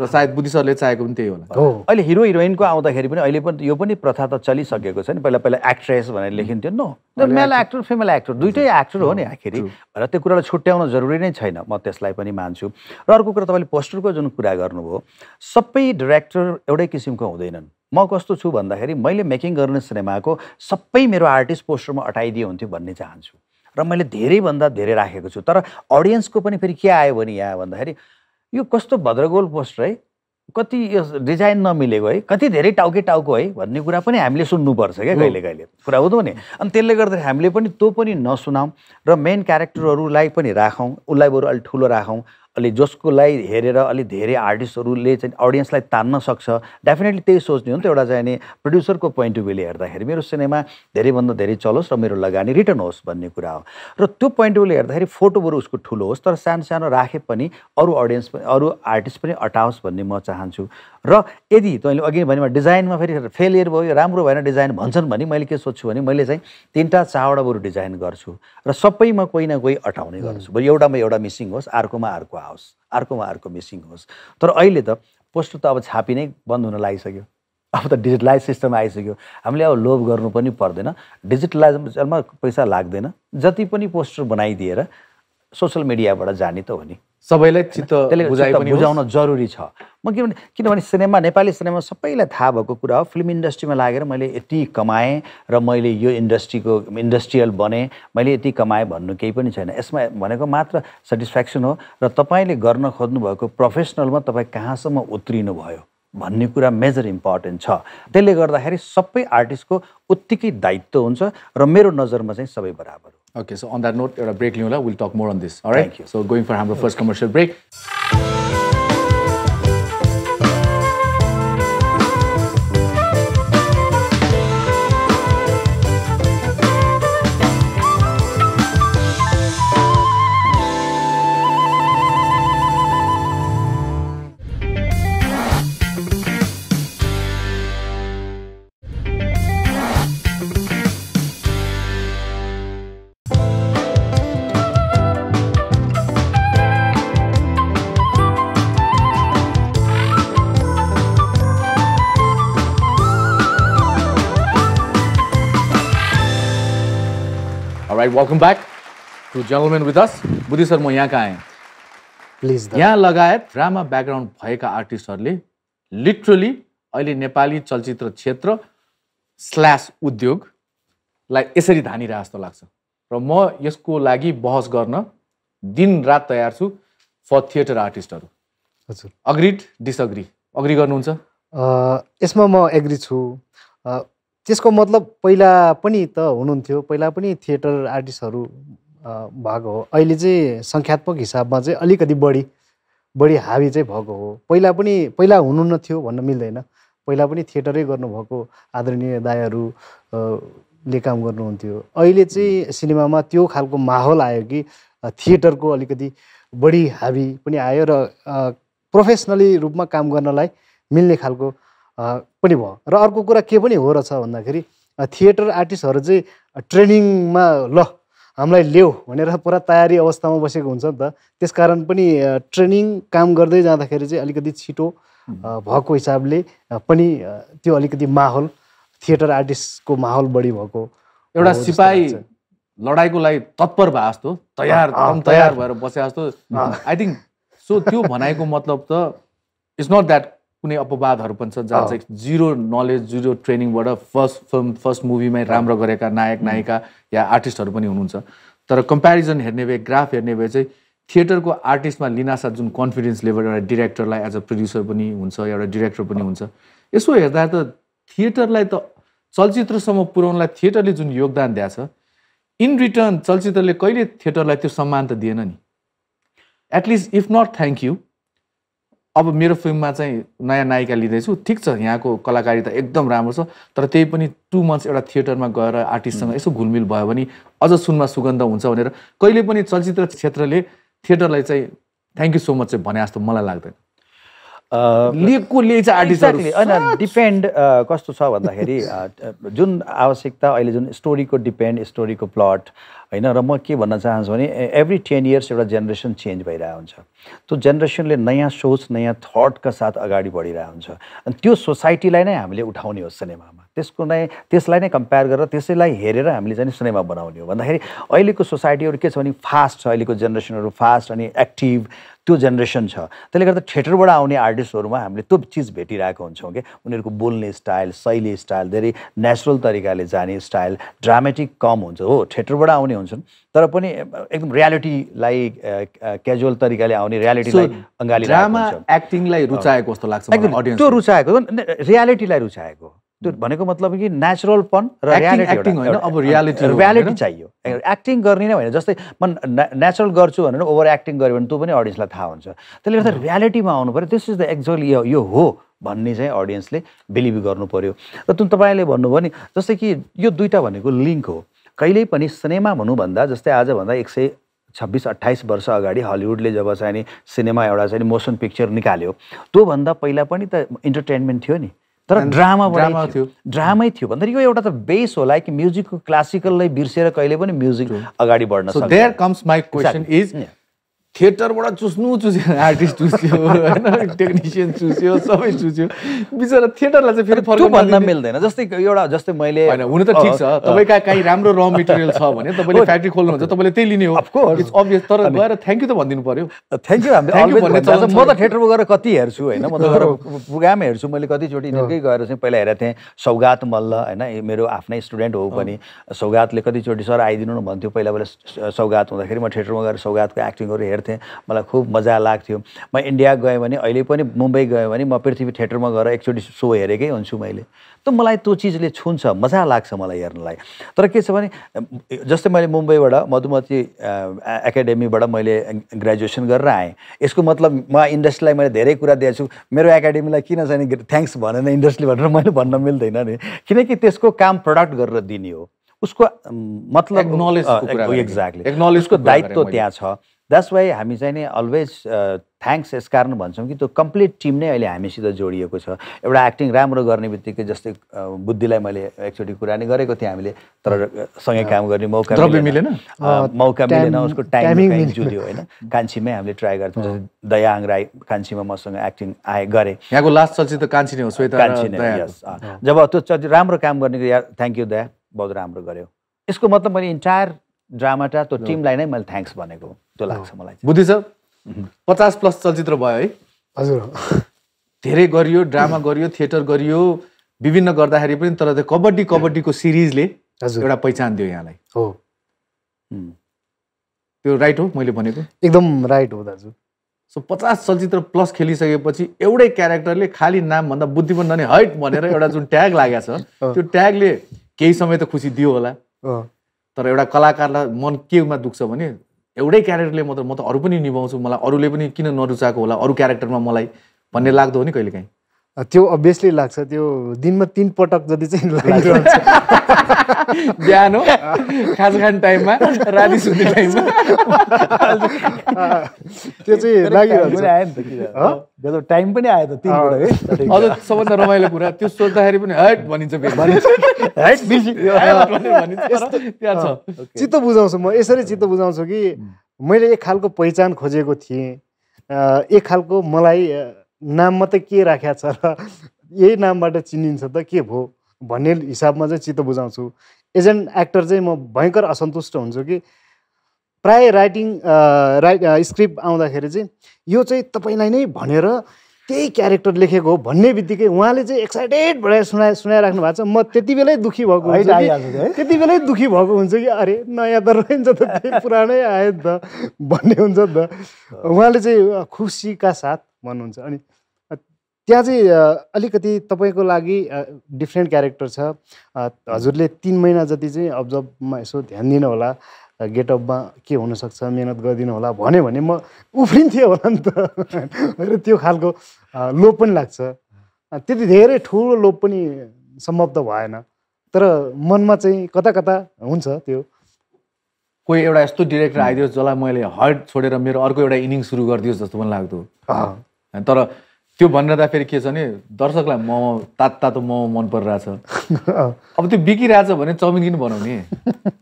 र सायद बुद्धि चाहेको पनि त्यही होला अहिले हिरो हिरोइनको आउँदाखेरि पनि अहिले पनि यो पनि प्रथा त चलिसकेको छ नि पहिला पहिला एक्ट्रेस भनेर लेखिन्थ्यो no male actor female actor दुइटै एक्टर हो नि आखिरी र त्यो कुरालाई छुट्याउन जरुरी नै छैन म त्यसलाई पनि मान्छु र अर्को कुरा तपाईँले पोस्टरको जुन कुरा गर्नुभयो सबै डिरेक्टर एउटै किसिमको हुँदैनन् म कस्तो छु भन्दाखेरि मैले मेकिङ गर्ने सिनेमाको सबै मेरो आर्टिस्ट पोस्टरमा अटाइदिए हुन्थ्यो भन्ने चाहन्छु र मैले धेरैभन्दा धेरै राखेको छु तर अडियन्सको पनि फेरि के आयो भने यहाँ भन्दाखेरि यो कस्तो भद्रगोल पोस्टर है कति यो डिजाइन नमिलेको है कति धेरै टाउके टाउको है भन्ने कुरा पनि हामीले सुन्नुपर्छ क्या कहिले कहिले कुरा हुँदो नि अनि त्यसले गर्दाखेरि हामीले पनि त्यो पनि नसुनाउँ र मेन क्यारेक्टरहरूलाई पनि राखौँ उसलाई बरु अलिक ठुलो राखौँ अलि जसको लागि हेरेर अलिक धेरै आर्टिस्टहरूले चाहिँ अडियन्सलाई तान्न सक्छ डेफिनेटली त्यही सोच्ने हो नि त एउटा चाहिँ प्रड्युसरको पोइन्ट अफ भ्यूले हेर्दाखेरि मेरो सिनेमा धेरैभन्दा धेरै चलोस् र मेरो लगानी रिटर्न होस् भन्ने कुरा हो र त्यो पोइन्ट अफ भ्यूले हेर्दाखेरि फोटो उसको ठुलो होस् तर सानो सानो राखे पनि अरू अडियन्स पनि अरू आर्टिस्ट पनि अटाओस् भन्ने म चाहन्छु र यदि तैँले अघि भनेमा डिजाइनमा फेरि फेलियर भयो राम्रो भएन डिजाइन भन्छन् भने मैले के सोध्छु भने मैले चाहिँ तिनवटा चारवटा बरु डिजाइन गर्छु र सबैमा कोही न कोही अटाउने गर्छु बरु एउटामा एउटा मिसिङ होस् अर्कोमा अर्को आओस् अर्कोमा अर्को मिसिङ होस् तर अहिले त पोस्टर त अब छापिनै बन्द हुन लागिसक्यो अब त डिजिटलाइज सिस्टम आइसक्यो हामीले अब लोभ गर्नु पनि पर्दैन डिजिटलाइजमा पैसा लाग्दैन जति पनि पोस्टर बनाइदिएर सोसियल मिडियाबाट जाने त हो नि सबैलाई चित्त बुझाउन जरुरी छ म के भने किनभने सिनेमा नेपाली सिनेमा सबैलाई थाहा भएको कुरा हो फिल्म इन्डस्ट्रीमा लागेर मैले यति कमाएँ र मैले यो इन्डस्ट्रीको इन्डस्ट्रियल बने मैले यति कमाएँ भन्नु केही पनि छैन यसमा भनेको मात्र सेटिस्फ्याक्सन हो र तपाईँले गर्न खोज्नुभएको प्रोफेसनलमा तपाईँ कहाँसम्म भयो भन्ने कुरा मेजर इम्पोर्टेन्ट छ त्यसले गर्दाखेरि सबै आर्टिस्टको उत्तिकै दायित्व हुन्छ र मेरो नजरमा चाहिँ सबै बराबर Okay, so on that note, a break, Leola, we'll talk more on this. All right? Thank you. So going for Hamra first commercial break. Right welcome back to jungle men with us Buddhi sir म यहाँका आएँ please यहाँ लगायत drama background भएका आर्टिस्टहरूले literally अहिले नेपाली चलचित्र क्षेत्र slash उद्योगलाई यसरी धानिरहे जस्तो लाग्छ र म यसको लागि बहस गर्न दिन रात तयार छु फर थिएटर आर्टिस्टहरू हजुर अग्रिड डिसअग्री अग्री गर्नुहुन्छ यसमा म एग्री छु त्यसको मतलब पहिला पनि त हुनुहुन्थ्यो पहिला पनि थिएटर आर्टिस्टहरू भएको हो अहिले चाहिँ सङ्ख्यात्मक हिसाबमा चाहिँ अलिकति बढी बढी हावी चाहिँ भएको हो पहिला पनि पहिला हुनुहुन्न थियो भन्न मिल्दैन पहिला पनि थिएटरै गर्नुभएको आदरणीय दायहरूले काम गर्नुहुन्थ्यो अहिले चाहिँ सिनेमामा त्यो खालको माहौल आयो कि थिएटरको अलिकति बढी हाबी पनि आयो र प्रोफेसनली रूपमा काम गर्नलाई मिल्ने खालको पनि भयो र अर्को कुरा के पनि हो रहेछ भन्दाखेरि थिएटर आर्टिस्टहरू चाहिँ ट्रेनिङमा ल हामीलाई ल्याऊ भनेर पुरा तयारी अवस्थामा बसेको हुन्छ नि त त्यस कारण पनि ट्रेनिङ काम गर्दै जाँदाखेरि चाहिँ अलिकति छिटो भएको हिसाबले पनि त्यो अलिकति माहौल थिएटर आर्टिस्टको माहौल बढी भएको एउटा सिपाही लडाइँको लागि तत्पर भए जस्तो तयार तयार भएर बसे जस्तो आई थिङ्क सो त्यो भनाइको मतलब त इट्स नट द्याट कुनै अपवादहरू पनि छ जहाँ चाहिँ जिरो नलेज जिरो ट्रेनिङबाट फर्स्ट फिल्म फर्स्ट मुभीमै राम्रो गरेका नायक नायिका या आर्टिस्टहरू पनि हुनुहुन्छ तर कम्पेरिजन हेर्ने भए ग्राफ हेर्ने भए चाहिँ थिएटरको आर्टिस्टमा लिनासा जुन कन्फिडेन्स लेभल एउटा डिरेक्टरलाई एज अ प्रड्युसर पनि हुन्छ एउटा डिरेक्टर पनि हुन्छ यसो हेर्दा त थिएटरलाई त चलचित्रसम्म पुर्याउनलाई थिएटरले जुन योगदान दिएछ इन रिटर्न चलचित्रले कहिले थिएटरलाई त्यो सम्मान त दिएन नि at least if not thank you अब मेरो फिल्ममा चाहिँ नयाँ नायिका लिँदैछु ठिक छ यहाँको कलाकारी त एकदम राम्रो छ तर त्यही पनि टु मन्थ्स एउटा थिएटरमा गएर आर्टिस्टसँग यसो घुलमिल भयो भने अझ सुनमा सुगन्ध हुन्छ भनेर कहिले पनि चलचित्र क्षेत्रले थिएटरलाई चाहिँ थ्याङ्क यू सो मच चाहिँ भने जस्तो मलाई लाग्दैन होइन डिपेन्ड कस्तो छ भन्दाखेरि जुन आवश्यकता अहिले जुन स्टोरीको डिपेन्ड स्टोरीको प्लट होइन र म के भन्न चाहन्छु भने एभ्री टेन इयर्स एउटा जेनेरेसन चेन्ज भइरहेको हुन्छ त्यो जेनेरेसनले नयाँ सोच नयाँ थटका साथ अगाडि बढिरहेको हुन्छ अनि त्यो सोसाइटीलाई नै हामीले उठाउने हो सिनेमामा त्यसको नै त्यसलाई नै कम्पेयर गरेर त्यसैलाई हेरेर हामीले चाहिँ सिनेमा बनाउने हो भन्दाखेरि अहिलेको सोसाइटीहरू के छ भने फास्ट छ अहिलेको जेनेरेसनहरू फास्ट अनि एक्टिभ त्यो जेनेरेसन छ त्यसले गर्दा थिएटरबाट आउने आर्टिस्टहरूमा हामीले त्यो चिज भेटिरहेको हुन्छौँ कि उनीहरूको बोल्ने स्टाइल शैली स्टाइल धेरै नेचुरल तरिकाले जाने स्टाइल ड्रामेटिक कम हुन्छ हो थिएटरबाट आउने हुन्छन् तर पनि एकदम रियालिटीलाई क्याजुअल तरिकाले आउने रियालिटीलाई अँगाली एक्टिङलाई रुचाएको जस्तो लाग्छ एकदम त्यो रुचाएको रियालिटीलाई रुचाएको त्यो भनेको मतलब कि नेचुरलपन र रियालिटी रियालिटी चाहियो एक्टिङ गर्ने नै होइन जस्तै म नेचुरल गर्छु भनेर ओभर एक्टिङ गऱ्यो भने त्यो पनि अडियन्सलाई थाहा हुन्छ त्यसले गर्दा रियालिटीमा आउनु पऱ्यो त्यस इज द एक्चुअल यो हो भन्ने चाहिँ अडियन्सले बिलिभ गर्नु पऱ्यो र तुन तपाईँले भन्नुभयो नि जस्तै कि यो दुइटा भनेको लिङ्क हो कहिल्यै पनि सिनेमा भन्नुभन्दा जस्तै आजभन्दा एक सय छब्बिस अट्ठाइस वर्ष अगाडि हलिउडले जब चाहिँ नि सिनेमा एउटा चाहिँ मोसन पिक्चर निकाल्यो त्योभन्दा पहिला पनि त इन्टरटेन्मेन्ट थियो नि तर ड्रामा ड्रामा थियो ड्रामै थियो भन्दाखेरि यो एउटा त बेस होला कि म्युजिकको क्लासिकललाई बिर्सेर कहिले पनि म्युजिक अगाडि बढ्न सक्छ there comes my question is थिएटरबाट चुस्नु चुस्यो आर्टिस्ट चुस्यो होइन टेक्निसियन चुस्यो सबै चुस्यो बिचरा थिएटरलाई चाहिँ फेरि फर्क भन्न मिल्दैन जस्तै एउटा जस्तै मैले होइन हुन त ठिक छ तपाईँका काहीँ राम्रो र मेटेरियल छ भने तपाईँले फ्याक्ट्री खोल्नुहुन्छ तपाईँले त्यही लिने हो इट्स अभियस तर गएर थ्याङ्क यू त भनिदिनु पर्यो थ्याङ्क यू हामीले म त थिएटरमा गएर कति हेर्छु होइन म त गएर प्रोग्राम हेर्छु मैले कतिचोटि निकै गएर चाहिँ पहिला हेरेको थिएँ सौगात मल्ल होइन मेरो आफ्नै स्टुडेन्ट हो पनि सौगातले कतिचोटि सर आइदिनु न भन्थ्यो पहिला पहिला सौगात हुँदाखेरि म थिएटरमा गएर सौगातको एक्टिङहरू हेरेँ हेर्थेँ मलाई खुब मजा लाग्थ्यो म इन्डिया गएँ भने अहिले पनि मुम्बई गएँ भने म पृथ्वी थिएटरमा गएर एकचोटि सो हेरेकै हुन्छु मैले त मलाई त्यो चिजले छुन्छ मजा लाग्छ मलाई हेर्नलाई तर के छ भने जस्तै मैले मुम्बईबाट मधुमती एकाडेमीबाट मैले ग्रेजुएसन गरेर आएँ यसको मतलब म इन्डस्ट्रीलाई मैले धेरै कुरा दिएको छु मेरो एकाडेमीलाई किन छैन थ्याङ्क्स भनेर इन्डस्ट्री भनेर मैले भन्न मिल्दैन नि किनकि त्यसको काम प्रडक्ट गरेर दिने हो उसको मतलब नलेज एक्ज्याक्टली नलेजको दायित्व त्यहाँ छ द्याट्स वाइ हामी चाहिँ नि अलवेज थ्याङ्क्स यस कारण भन्छौँ कि त्यो कम्प्लिट टिम नै अहिले हामीसित जोडिएको छ एउटा एक्टिङ राम्रो गर्ने बित्तिकै जस्तै uh, बुद्धिलाई मैले एकचोटि कुरा नै गरेको थिएँ हामीले तर uh, सँगै काम गर्ने मौका मिलेन मौका मिलेन उसको टाइमिङ जुल्यो होइन कान्छीमै हामीले ट्राई गर्थ्यौँ जस्तै दयाङ राई कान्छीमा मसँग एक्टिङ आए गरे यहाँको लास्ट चलचित्र कान्छी नै कान्छी नै जब त्यो चलचित्र राम्रो काम गर्ने यार थ्याङ्क यू दया बहुत राम्रो गऱ्यो यसको मतलब मैले इन्टायर ड्रामाटा त्यो टिमलाई नै मैले थ्याङ्क्स भनेको त्यो लाग्छ मलाई बुद्धि सर पचास प्लस चलचित्र भयो है हजुर धेरै गरियो ड्रामा गरियो थिएटर गरियो विभिन्न गर्दाखेरि पनि तर त्यो कबड्डी कबड्डीको सिरिजले एउटा पहिचान दियो यहाँलाई हो त्यो राइट हो मैले भनेको एकदम राइट हो दाजु सो पचास चलचित्र प्लस खेलिसकेपछि एउटै क्यारेक्टरले खालि नामभन्दा पनि नै हैट भनेर एउटा जुन ट्याग लागेको छ त्यो ट्यागले केही समय त खुसी दियो होला तर एउटा कलाकारलाई मन केमा दुख्छ भने एउटै क्यारेक्टरले म त म त अरू पनि निभाउँछु मलाई अरूले पनि किन नरुचाएको होला अरू क्यारेक्टरमा मलाई भन्ने लाग्दो हो नि कहिलेकाहीँ त्यो अभियसली लाग्छ त्यो दिनमा तिन पटक जति चाहिँ लागिरहन्छ बिहान हो खास खान टाइममा राति सुत्ने टाइममा त्यो चाहिँ लागिरहन्छ आयो टाइम पनि आयो त तिनवटा अझ सबभन्दा रमाइलो कुरा त्यो सोद्धाखेरि पनि हट भनिन्छ चित्त बुझाउँछु म यसरी चित्त बुझाउँछु कि मैले एक खालको पहिचान खोजेको थिएँ एक खालको मलाई नाम मात्रै के राख्या छ र यही नामबाट चिनिन्छ त के भयो भन्ने हिसाबमा चाहिँ चित्त बुझाउँछु एज एन एक्टर चाहिँ म भयङ्कर असन्तुष्ट हुन्छु कि प्राय राइटिङ राइट स्क्रिप्ट आउँदाखेरि चाहिँ यो चाहिँ तपाईँलाई नै भनेर त्यही क्यारेक्टर लेखेको हो भन्ने बित्तिकै उहाँले चाहिँ एक्साइटेड भएर सुना सुनाइराख्नु भएको छ म त्यति बेलै दुःखी भएको हुन्छ त्यति बेलै दुःखी भएको हुन्छ कि अरे नयाँ त रहन्छ त पुरानै आयो नि त भन्ने हुन्छ नि त उहाँले चाहिँ खुसीका साथ भन्नुहुन्छ अनि त्यहाँ चाहिँ अलिकति तपाईँको लागि डिफ्रेन्ट क्यारेक्टर छ हजुरले तिन महिना जति चाहिँ अब्जर्भमा यसो ध्यान दिनु होला गेटअपमा के हुनसक्छ मिहिनेत गरिदिनु होला भन्यो भने म उफ्रिन्थेँ होला नि त र त्यो खालको लोप पनि लाग्छ त्यति धेरै ठुलो लोप पनि सम्भव त भएन तर मनमा चाहिँ कता कता हुन्छ त्यो कोही एउटा यस्तो डिरेक्टर आइदियोस् जसलाई मैले हर्ट छोडेर मेरो अर्को एउटा इनिङ सुरु गरिदियोस् जस्तो पनि लाग्दो तर त्यो भनिरहँदा फेरि के छ भने दर्शकलाई मोमो तातो तातो मोमो मन परिरहेछ अब त्यो बिकिरहेछ भने चाउमिन किन बनाउने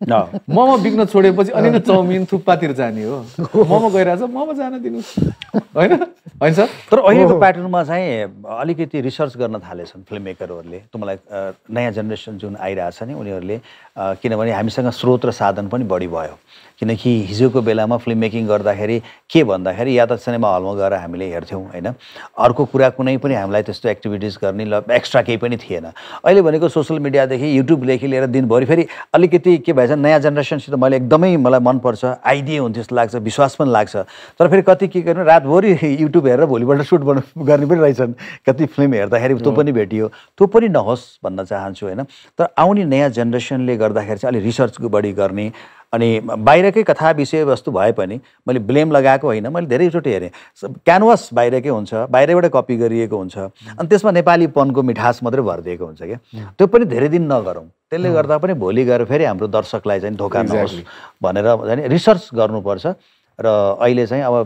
मोमो बिक्न छोडेपछि अनि नै चाउमिन थुक्पातिर जाने हो मोमो गइरहेछ मोमो जान दिनु होइन होइन सर तर अहिलेको प्याटर्नमा चाहिँ अलिकति रिसर्च गर्न थालेछन् फिल्म मेकरहरूले तपाईँलाई नयाँ जेनेरेसन जुन आइरहेछ नि उनीहरूले किनभने हामीसँग स्रोत र साधन पनि बढी भयो किनकि हिजोको बेलामा फिल्म मेकिङ गर्दाखेरि के भन्दाखेरि या त सिनेमा हलमा गएर हामीले हेर्थ्यौँ होइन अर्को कुरा कुनै पनि हामीलाई त्यस्तो एक्टिभिटिज गर्ने ल एक्स्ट्रा केही पनि थिएन अहिले भनेको सोसियल मिडियादेखि युट्युबदेखि लिएर दिनभरि फेरि अलिकति के भएछ नयाँ जेनेरेसनसित मैले एकदमै मलाई मनपर्छ आइडिया हुन्थ्यो जस्तो लाग्छ विश्वास पनि लाग्छ तर फेरि कति के गर्नु रातभरि युट्युब हेरेर भोलिपल्ट सुट गर्ने पनि रहेछन् कति फिल्म हेर्दाखेरि त्यो पनि भेटियो त्यो पनि नहोस् भन्न चाहन्छु होइन तर आउने नयाँ जेनेरेसनले गर्दाखेरि चाहिँ अलिक रिसर्च बढी गर्ने अनि बाहिरकै कथा विषयवस्तु भए पनि मैले ब्लेम लगाएको होइन मैले धेरैचोटि हेरेँ क्यानभास बाहिरकै हुन्छ बाहिरबाट कपी गरिएको हुन्छ अनि त्यसमा नेपालीपनको मिठास मात्रै भरिदिएको हुन्छ क्या त्यो पनि धेरै दिन नगरौँ त्यसले गर्दा पनि भोलि गएर फेरि हाम्रो दर्शकलाई चाहिँ धोका नहोस् भनेर झन् रिसर्च गर्नुपर्छ र अहिले चाहिँ अब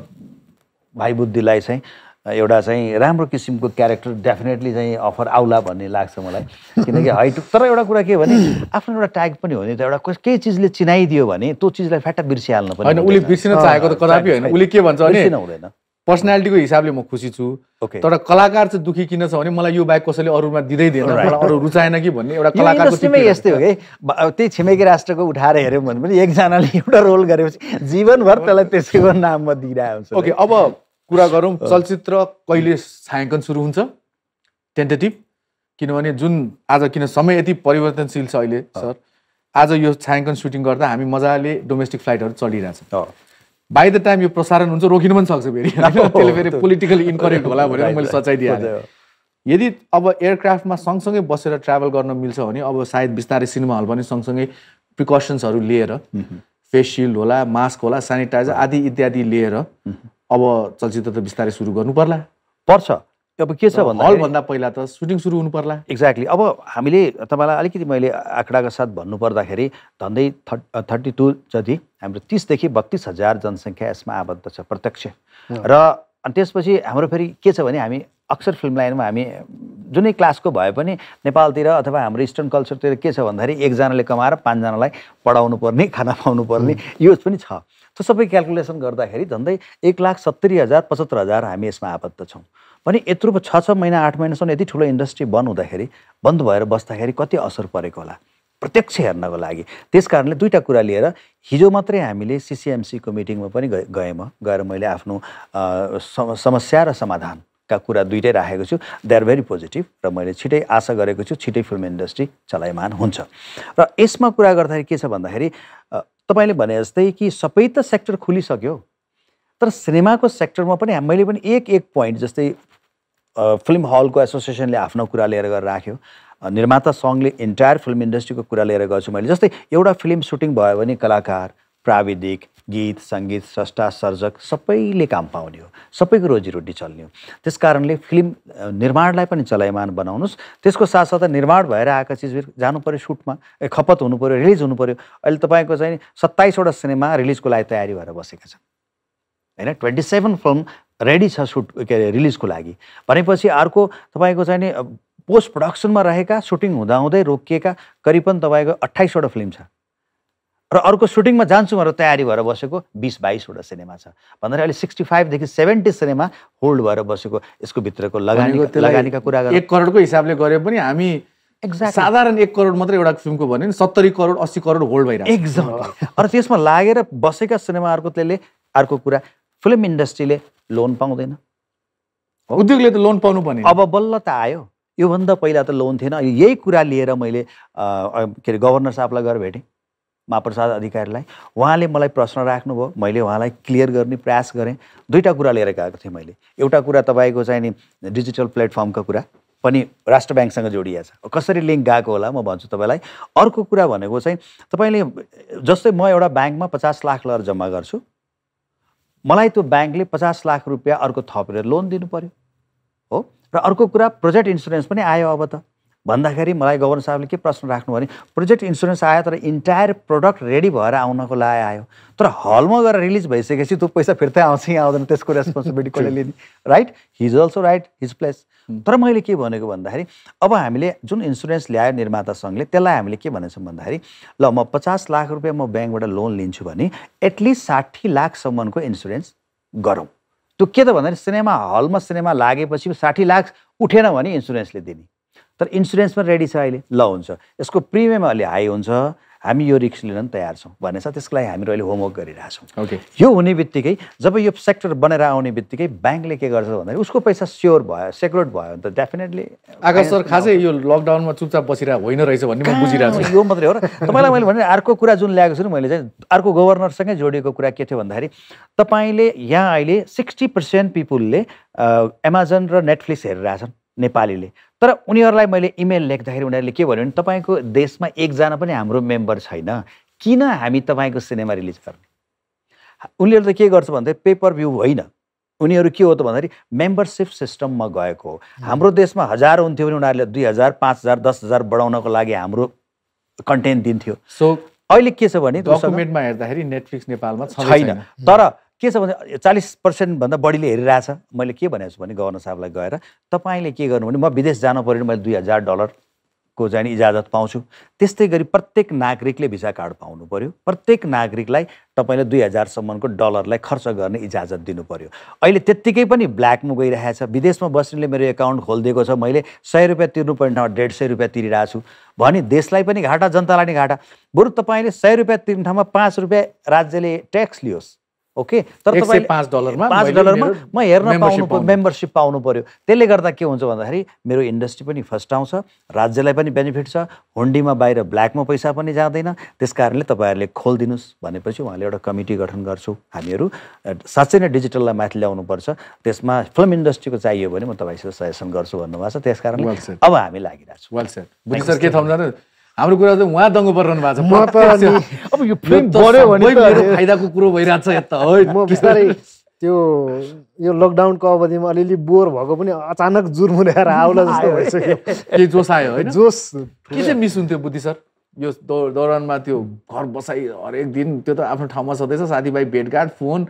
भाइ बुद्धिलाई चाहिँ एउटा चाहिँ राम्रो किसिमको क्यारेक्टर डेफिनेटली चाहिँ अफर आउला भन्ने लाग्छ मलाई किनकि हाइट तर एउटा कुरा के भने आफ्नो एउटा ट्याग पनि हो नि त एउटा केही चिजले चिनाइदियो भने त्यो चिजलाई फ्याटा बिर्सिहाल्नु पर्छ होइन उसले बिर्सिन चाहेको त कदापि होइन उसले के भन्छ बिर्सिन हुँदैन पर्सनालिटीको हिसाबले म खुसी छु ओके तर कलाकार चाहिँ दुखी किन छ भने मलाई यो बाहेक कसैले अरूमा दिँदै दिएन अरू रुचाएन कि भन्ने एउटा कलाकारको यस्तै हो कि त्यही छिमेकी राष्ट्रको उठाएर हेऱ्यौँ भने पनि एकजनाले एउटा रोल गरेपछि जीवनभर त्यसलाई त्यसैको नाममा दिइरहेको हुन्छ ओके अब कुरा गरौँ चलचित्र कहिले छायाङ्कन सुरु हुन्छ टेन्टेटिभ किनभने जुन आज किन समय यति परिवर्तनशील छ अहिले सर आज यो छायाङ्कन सुटिङ गर्दा हामी मजाले डोमेस्टिक फ्लाइटहरू चलिरहेछ बाई द टाइम यो प्रसारण हुन्छ रोकिनु पनि सक्छ फेरि त्यसले फेरि पोलिटिकल इन्करेक्ट होला भनेर मैले सचाइदिएँ यदि अब एयरक्राफ्टमा सँगसँगै बसेर ट्राभल गर्न मिल्छ भने अब सायद बिस्तारै सिनेमा हल पनि सँगसँगै प्रिकसन्सहरू लिएर फेस सिल्ड होला मास्क होला सेनिटाइजर आदि इत्यादि लिएर अब चलचित्र त बिस्तारै सुरु गर्नु पर्ला पर्छ अब के छ भन्दा हलभन्दा पहिला त सुटिङ सुरु हुनु पर्ला एक्ज्याक्टली अब हामीले तपाईँलाई अलिकति मैले आँकडाको साथ भन्नुपर्दाखेरि धन्दै थर् थर्टी टू जति हाम्रो तिसदेखि बत्तिस हजार जनसङ्ख्या यसमा आबद्ध छ प्रत्यक्ष र अनि त्यसपछि हाम्रो फेरि के छ भने हामी अक्सर फिल्म लाइनमा हामी जुनै क्लासको भए पनि नेपालतिर अथवा हाम्रो इस्टर्न कल्चरतिर के छ भन्दाखेरि एकजनाले कमाएर पाँचजनालाई पढाउनु पर्ने खाना पाउनु पर्ने यो पनि छ त्यो सबै क्यालकुलेसन गर्दाखेरि झन्डै एक लाख सत्तरी हजार पचहत्तर हजार हामी यसमा आबद्ध छौँ भने यत्रो छ छ महिना आठ महिनासम्म यति ठुलो इन्डस्ट्री बन्द हुँदाखेरि बन्द भएर बस्दाखेरि कति असर परेको होला प्रत्यक्ष हेर्नको लागि त्यस कारणले दुईवटा कुरा लिएर हिजो मात्रै हामीले सिसिएमसीको मिटिङमा पनि गएँ म गएर मैले आफ्नो समस्या र समाधानका कुरा दुइटै राखेको छु दे आर भेरी पोजिटिभ र मैले छिटै आशा गरेको छु छिटै फिल्म इन्डस्ट्री चलायमान हुन्छ र यसमा कुरा गर्दाखेरि के छ भन्दाखेरि तपाईँले भने जस्तै कि सबै त सेक्टर खुलिसक्यो तर सिनेमाको सेक्टरमा पनि मैले पनि एक एक पोइन्ट जस्तै फिल्म हलको एसोसिएसनले आफ्नो कुरा लिएर गएर राख्यो निर्माता सङ्घले इन्टायर फिल्म इन्डस्ट्रीको कुरा लिएर गर्छु मैले जस्तै एउटा फिल्म सुटिङ भयो भने कलाकार प्राविधिक गीत सङ्गीत स्रष्टा सर्जक सबैले काम पाउने हो सबैको रोजीरोटी चल्ने हो त्यस कारणले फिल्म निर्माणलाई पनि चलायमान बनाउनुहोस् त्यसको साथसाथै निर्माण भएर आएका चिज जानु पऱ्यो सुटमा ए खपत हुनु पऱ्यो रिलिज हुनु पऱ्यो अहिले तपाईँको चाहिँ सत्ताइसवटा सिनेमा रिलिजको लागि तयारी भएर बसेका छन् होइन ट्वेन्टी सेभेन फिल्म रेडी छ सुट के अरे रिलिजको लागि भनेपछि अर्को तपाईँको चाहिँ नि पोस्ट प्रडक्सनमा रहेका सुटिङ हुँदाहुँदै रोकिएका करिबन तपाईँको अट्ठाइसवटा फिल्म छ र अर्को सुटिङमा जान्छु भनेर तयारी भएर बसेको बिस बाइसवटा सिनेमा छ भन्दाखेरि अहिले सिक्सटी फाइभदेखि सेभेन्टी सिनेमा होल्ड भएर बसेको यसको भित्रको लगानी लगानीका कुरा एक करोडको हिसाबले गरे पनि हामी एक्ज्याक्ट साधारण एक करोड मात्रै एउटा फिल्मको भन्यो नि सत्तरी करोड अस्सी करोड होल्ड भइरहेको एक्ज्याक्ट र त्यसमा लागेर बसेका सिनेमाहरूको त्यसले अर्को कुरा फिल्म इन्डस्ट्रीले लोन पाउँदैन उद्योगले त लोन पाउनु पर्ने अब बल्ल त आयो योभन्दा पहिला त लोन थिएन यही कुरा लिएर मैले के अरे गभर्नर साहबलाई गएर भेटेँ महाप्रसाद अधिकारीलाई उहाँले मलाई प्रश्न राख्नुभयो मैले उहाँलाई क्लियर गर्ने प्रयास गरेँ दुईवटा कुरा लिएर गएको थिएँ मैले एउटा कुरा तपाईँको चाहिँ नि डिजिटल प्लेटफर्मको कुरा पनि राष्ट्र ब्याङ्कसँग जोडिया छ कसरी लिङ्क गएको होला म भन्छु तपाईँलाई अर्को कुरा भनेको चाहिँ तपाईँले जस्तै म एउटा ब्याङ्कमा पचास लाख लर जम्मा गर्छु मलाई त्यो ब्याङ्कले पचास लाख रुपियाँ अर्को थपेर लोन दिनु पऱ्यो हो र अर्को कुरा प्रोजेक्ट इन्सुरेन्स पनि आयो अब त भन्दाखेरि मलाई गभर्नर साहबले के प्रश्न राख्नु भने प्रोजेक्ट इन्सुरेन्स आयो तर इन्टायर प्रोडक्ट रेडी भएर आउनको लागि आयो तर हलमा गएर रिलिज भइसकेपछि त्यो पैसा फिर्ता आउँछ कि आउँदैन त्यसको रेस्पोन्सिबिलिटी कसले लिने right his also right his place तर मैले के भनेको भन्दाखेरि अब हामीले जुन इन्सुरेन्स ल्यायो निर्माता सङ्घले त्यसलाई हामीले के भनेछौँ भन्दाखेरि ल म पचास लाख रुपियाँ म ब्याङ्कबाट लोन लिन्छु भने एटलिस्ट साठी लाखसम्मको इन्सुरेन्स गरौँ त्यो के त भन्दाखेरि सिनेमा हलमा सिनेमा लागेपछि साठी लाख उठेन भने इन्सुरेन्सले दिने तर इन्सुरेन्स पनि रेडी छ अहिले ल हुन्छ यसको प्रिमियम अहिले हाई हुन्छ हामी यो रिक्स लिन तयार छौँ छ त्यसको लागि हामीहरू अहिले होमवर्क गरिरहेछौँ ओके यो हुने बित्तिकै जब यो सेक्टर बनेर आउने बित्तिकै ब्याङ्कले के गर्छ भन्दाखेरि उसको पैसा स्योर भयो सेक्युर्ड भयो भने त डेफिनेटली आकाश सर खासै यो लकडाउनमा चुपचाप बसिरहेको होइन रहेछ भन्ने म बुझिरहेको छु यो मात्रै हो र तपाईँलाई मैले भने अर्को कुरा जुन ल्याएको छु नि मैले चाहिँ अर्को गभर्नरसँगै जोडिएको कुरा के थियो भन्दाखेरि तपाईँले यहाँ अहिले सिक्सटी पर्सेन्ट पिपुलले एमाजोन र नेटफ्लिक्स हेरिरहेछन् नेपालीले तर उनीहरूलाई मैले इमेल लेख्दाखेरि उनीहरूले के भन्यो भने तपाईँको देशमा एकजना पनि हाम्रो मेम्बर छैन किन हामी तपाईँको सिनेमा रिलिज गर्ने उनीहरू त के गर्छ भन्दाखेरि पेपर भ्यू होइन उनीहरू के हो त भन्दाखेरि मेम्बरसिप सिस्टममा गएको हो हाम्रो देशमा हजार हुन्थ्यो भने उनीहरूले दुई हजार पाँच हजार दस हजार बढाउनको लागि हाम्रो कन्टेन्ट दिन्थ्यो सो अहिले के छ भने डकुमेन्टमा हेर्दाखेरि नेटफ्लिक्स नेपालमा छैन तर के छ भने चालिस पर्सेन्टभन्दा बढीले हेरिरहेछ मैले के भनेको छु भने गभर्नर साहबलाई गएर तपाईँले के गर्नु भने म विदेश जानु पऱ्यो भने मैले दुई हजार डलरको जाने इजाजत पाउँछु त्यस्तै गरी प्रत्येक नागरिकले भिसा कार्ड पाउनु पऱ्यो प्रत्येक नागरिकलाई तपाईँले दुई हजारसम्मको डलरलाई खर्च गर्ने इजाजत दिनु पऱ्यो अहिले त्यत्तिकै पनि ब्ल्याकमा गइरहेछ विदेशमा बस्नेले मेरो एकाउन्ट खोलिदिएको छ मैले सय रुपियाँ तिर्नुपर्ने ठाउँमा डेढ सय रुपियाँ तिरिरहेको छु भने देशलाई पनि घाटा जनतालाई नै घाटा बरु तपाईँले सय रुपियाँ तिर्ने ठाउँमा पाँच रुपियाँ राज्यले ट्याक्स लियोस् ओके तर तपाईँ पाँच डलरमा पाँच डलरमा म हेर्न पाउनु मेम्बरसिप पाउनु पऱ्यो त्यसले गर्दा के हुन्छ भन्दाखेरि मेरो इन्डस्ट्री पनि फर्स्ट आउँछ राज्यलाई पनि बेनिफिट छ होन्डीमा बाहिर ब्ल्याकमा पैसा पनि जाँदैन त्यस कारणले तपाईँहरूले खोलिदिनुहोस् भनेपछि उहाँले एउटा कमिटी गठन गर्छु हामीहरू साँच्चै नै डिजिटललाई माथि पर्छ त्यसमा फिल्म इन्डस्ट्रीको चाहियो भने म तपाईँसित सजेसन गर्छु भन्नुभएको छ त्यस अब हामी लागिरहेको छौँ हाम्रो कुरा चाहिँ उहाँ दङ्गो परिरहनु भएको छ त फाइदाको म बिस्तारै त्यो यो लकडाउनको अवधिमा अलिअलि बोर भएको पनि अचानक जुर्मुल्याएर आउला जस्तो भइसक्यो के जोस आयो है जोस के चाहिँ मिस हुन्थ्यो बुद्धि सर यो दौरानमा त्यो घर बसाइ हरेक दिन त्यो त आफ्नो ठाउँमा सधैँ छ साथीभाइ भेटघाट फोन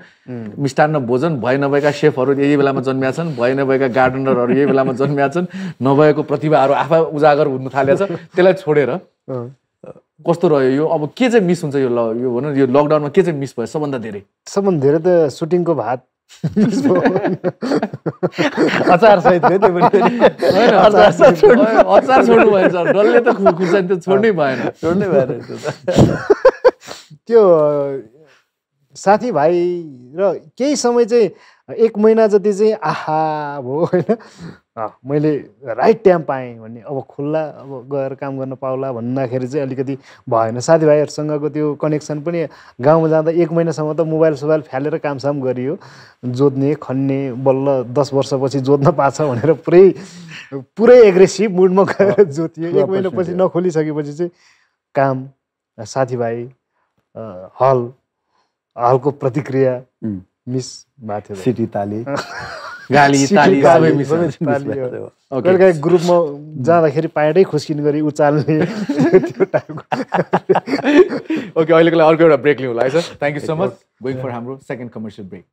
मिष्टान्न भोजन भए नभएका सेफहरू यही बेलामा जन्मिया छन् भए नभएका गार्डनरहरू यही बेलामा जन्मिया छन् नभएको प्रतिभाहरू आफै उजागर हुन थालेछ त्यसलाई छोडेर कस्तो रह्यो यो अब के चाहिँ मिस हुन्छ यो ल यो भनौँ यो लकडाउनमा के चाहिँ मिस भयो सबभन्दा धेरै सबभन्दा धेरै त सुटिङको भात अचार सहित छोड्नु छोड्नै भएन छोड्नै भएन त्यो साथीभाइ र केही समय चाहिँ एक महिना जति चाहिँ आहा भयो होइन मैले राइट टाइम पाएँ भन्ने अब खुल्ला अब गएर काम गर्न पाउला भन्दाखेरि चाहिँ अलिकति भएन साथीभाइहरूसँगको त्यो कनेक्सन पनि गाउँमा जाँदा एक महिनासम्म त मोबाइल सोबाइल फ्यालेर कामसाम गरियो जोत्ने खन्ने बल्ल दस वर्षपछि जोत्न पाछ भनेर पुरै पुरै एग्रेसिभ मुडमा गएर जोतियो एक महिनापछि नखोलिसकेपछि चाहिँ काम साथीभाइ हल हलको प्रतिक्रिया मिस भएको थियो सिटी ताली गाली ताली सबै ग्रुपमा जाँदाखेरि पाएँटै खुस्किन गरी उचाल्ने ओके अहिलेको लागि अर्को एउटा ब्रेक लिउँ होला है sir thank you so much going for हाम्रो सेकेन्ड कमर्सियल ब्रेक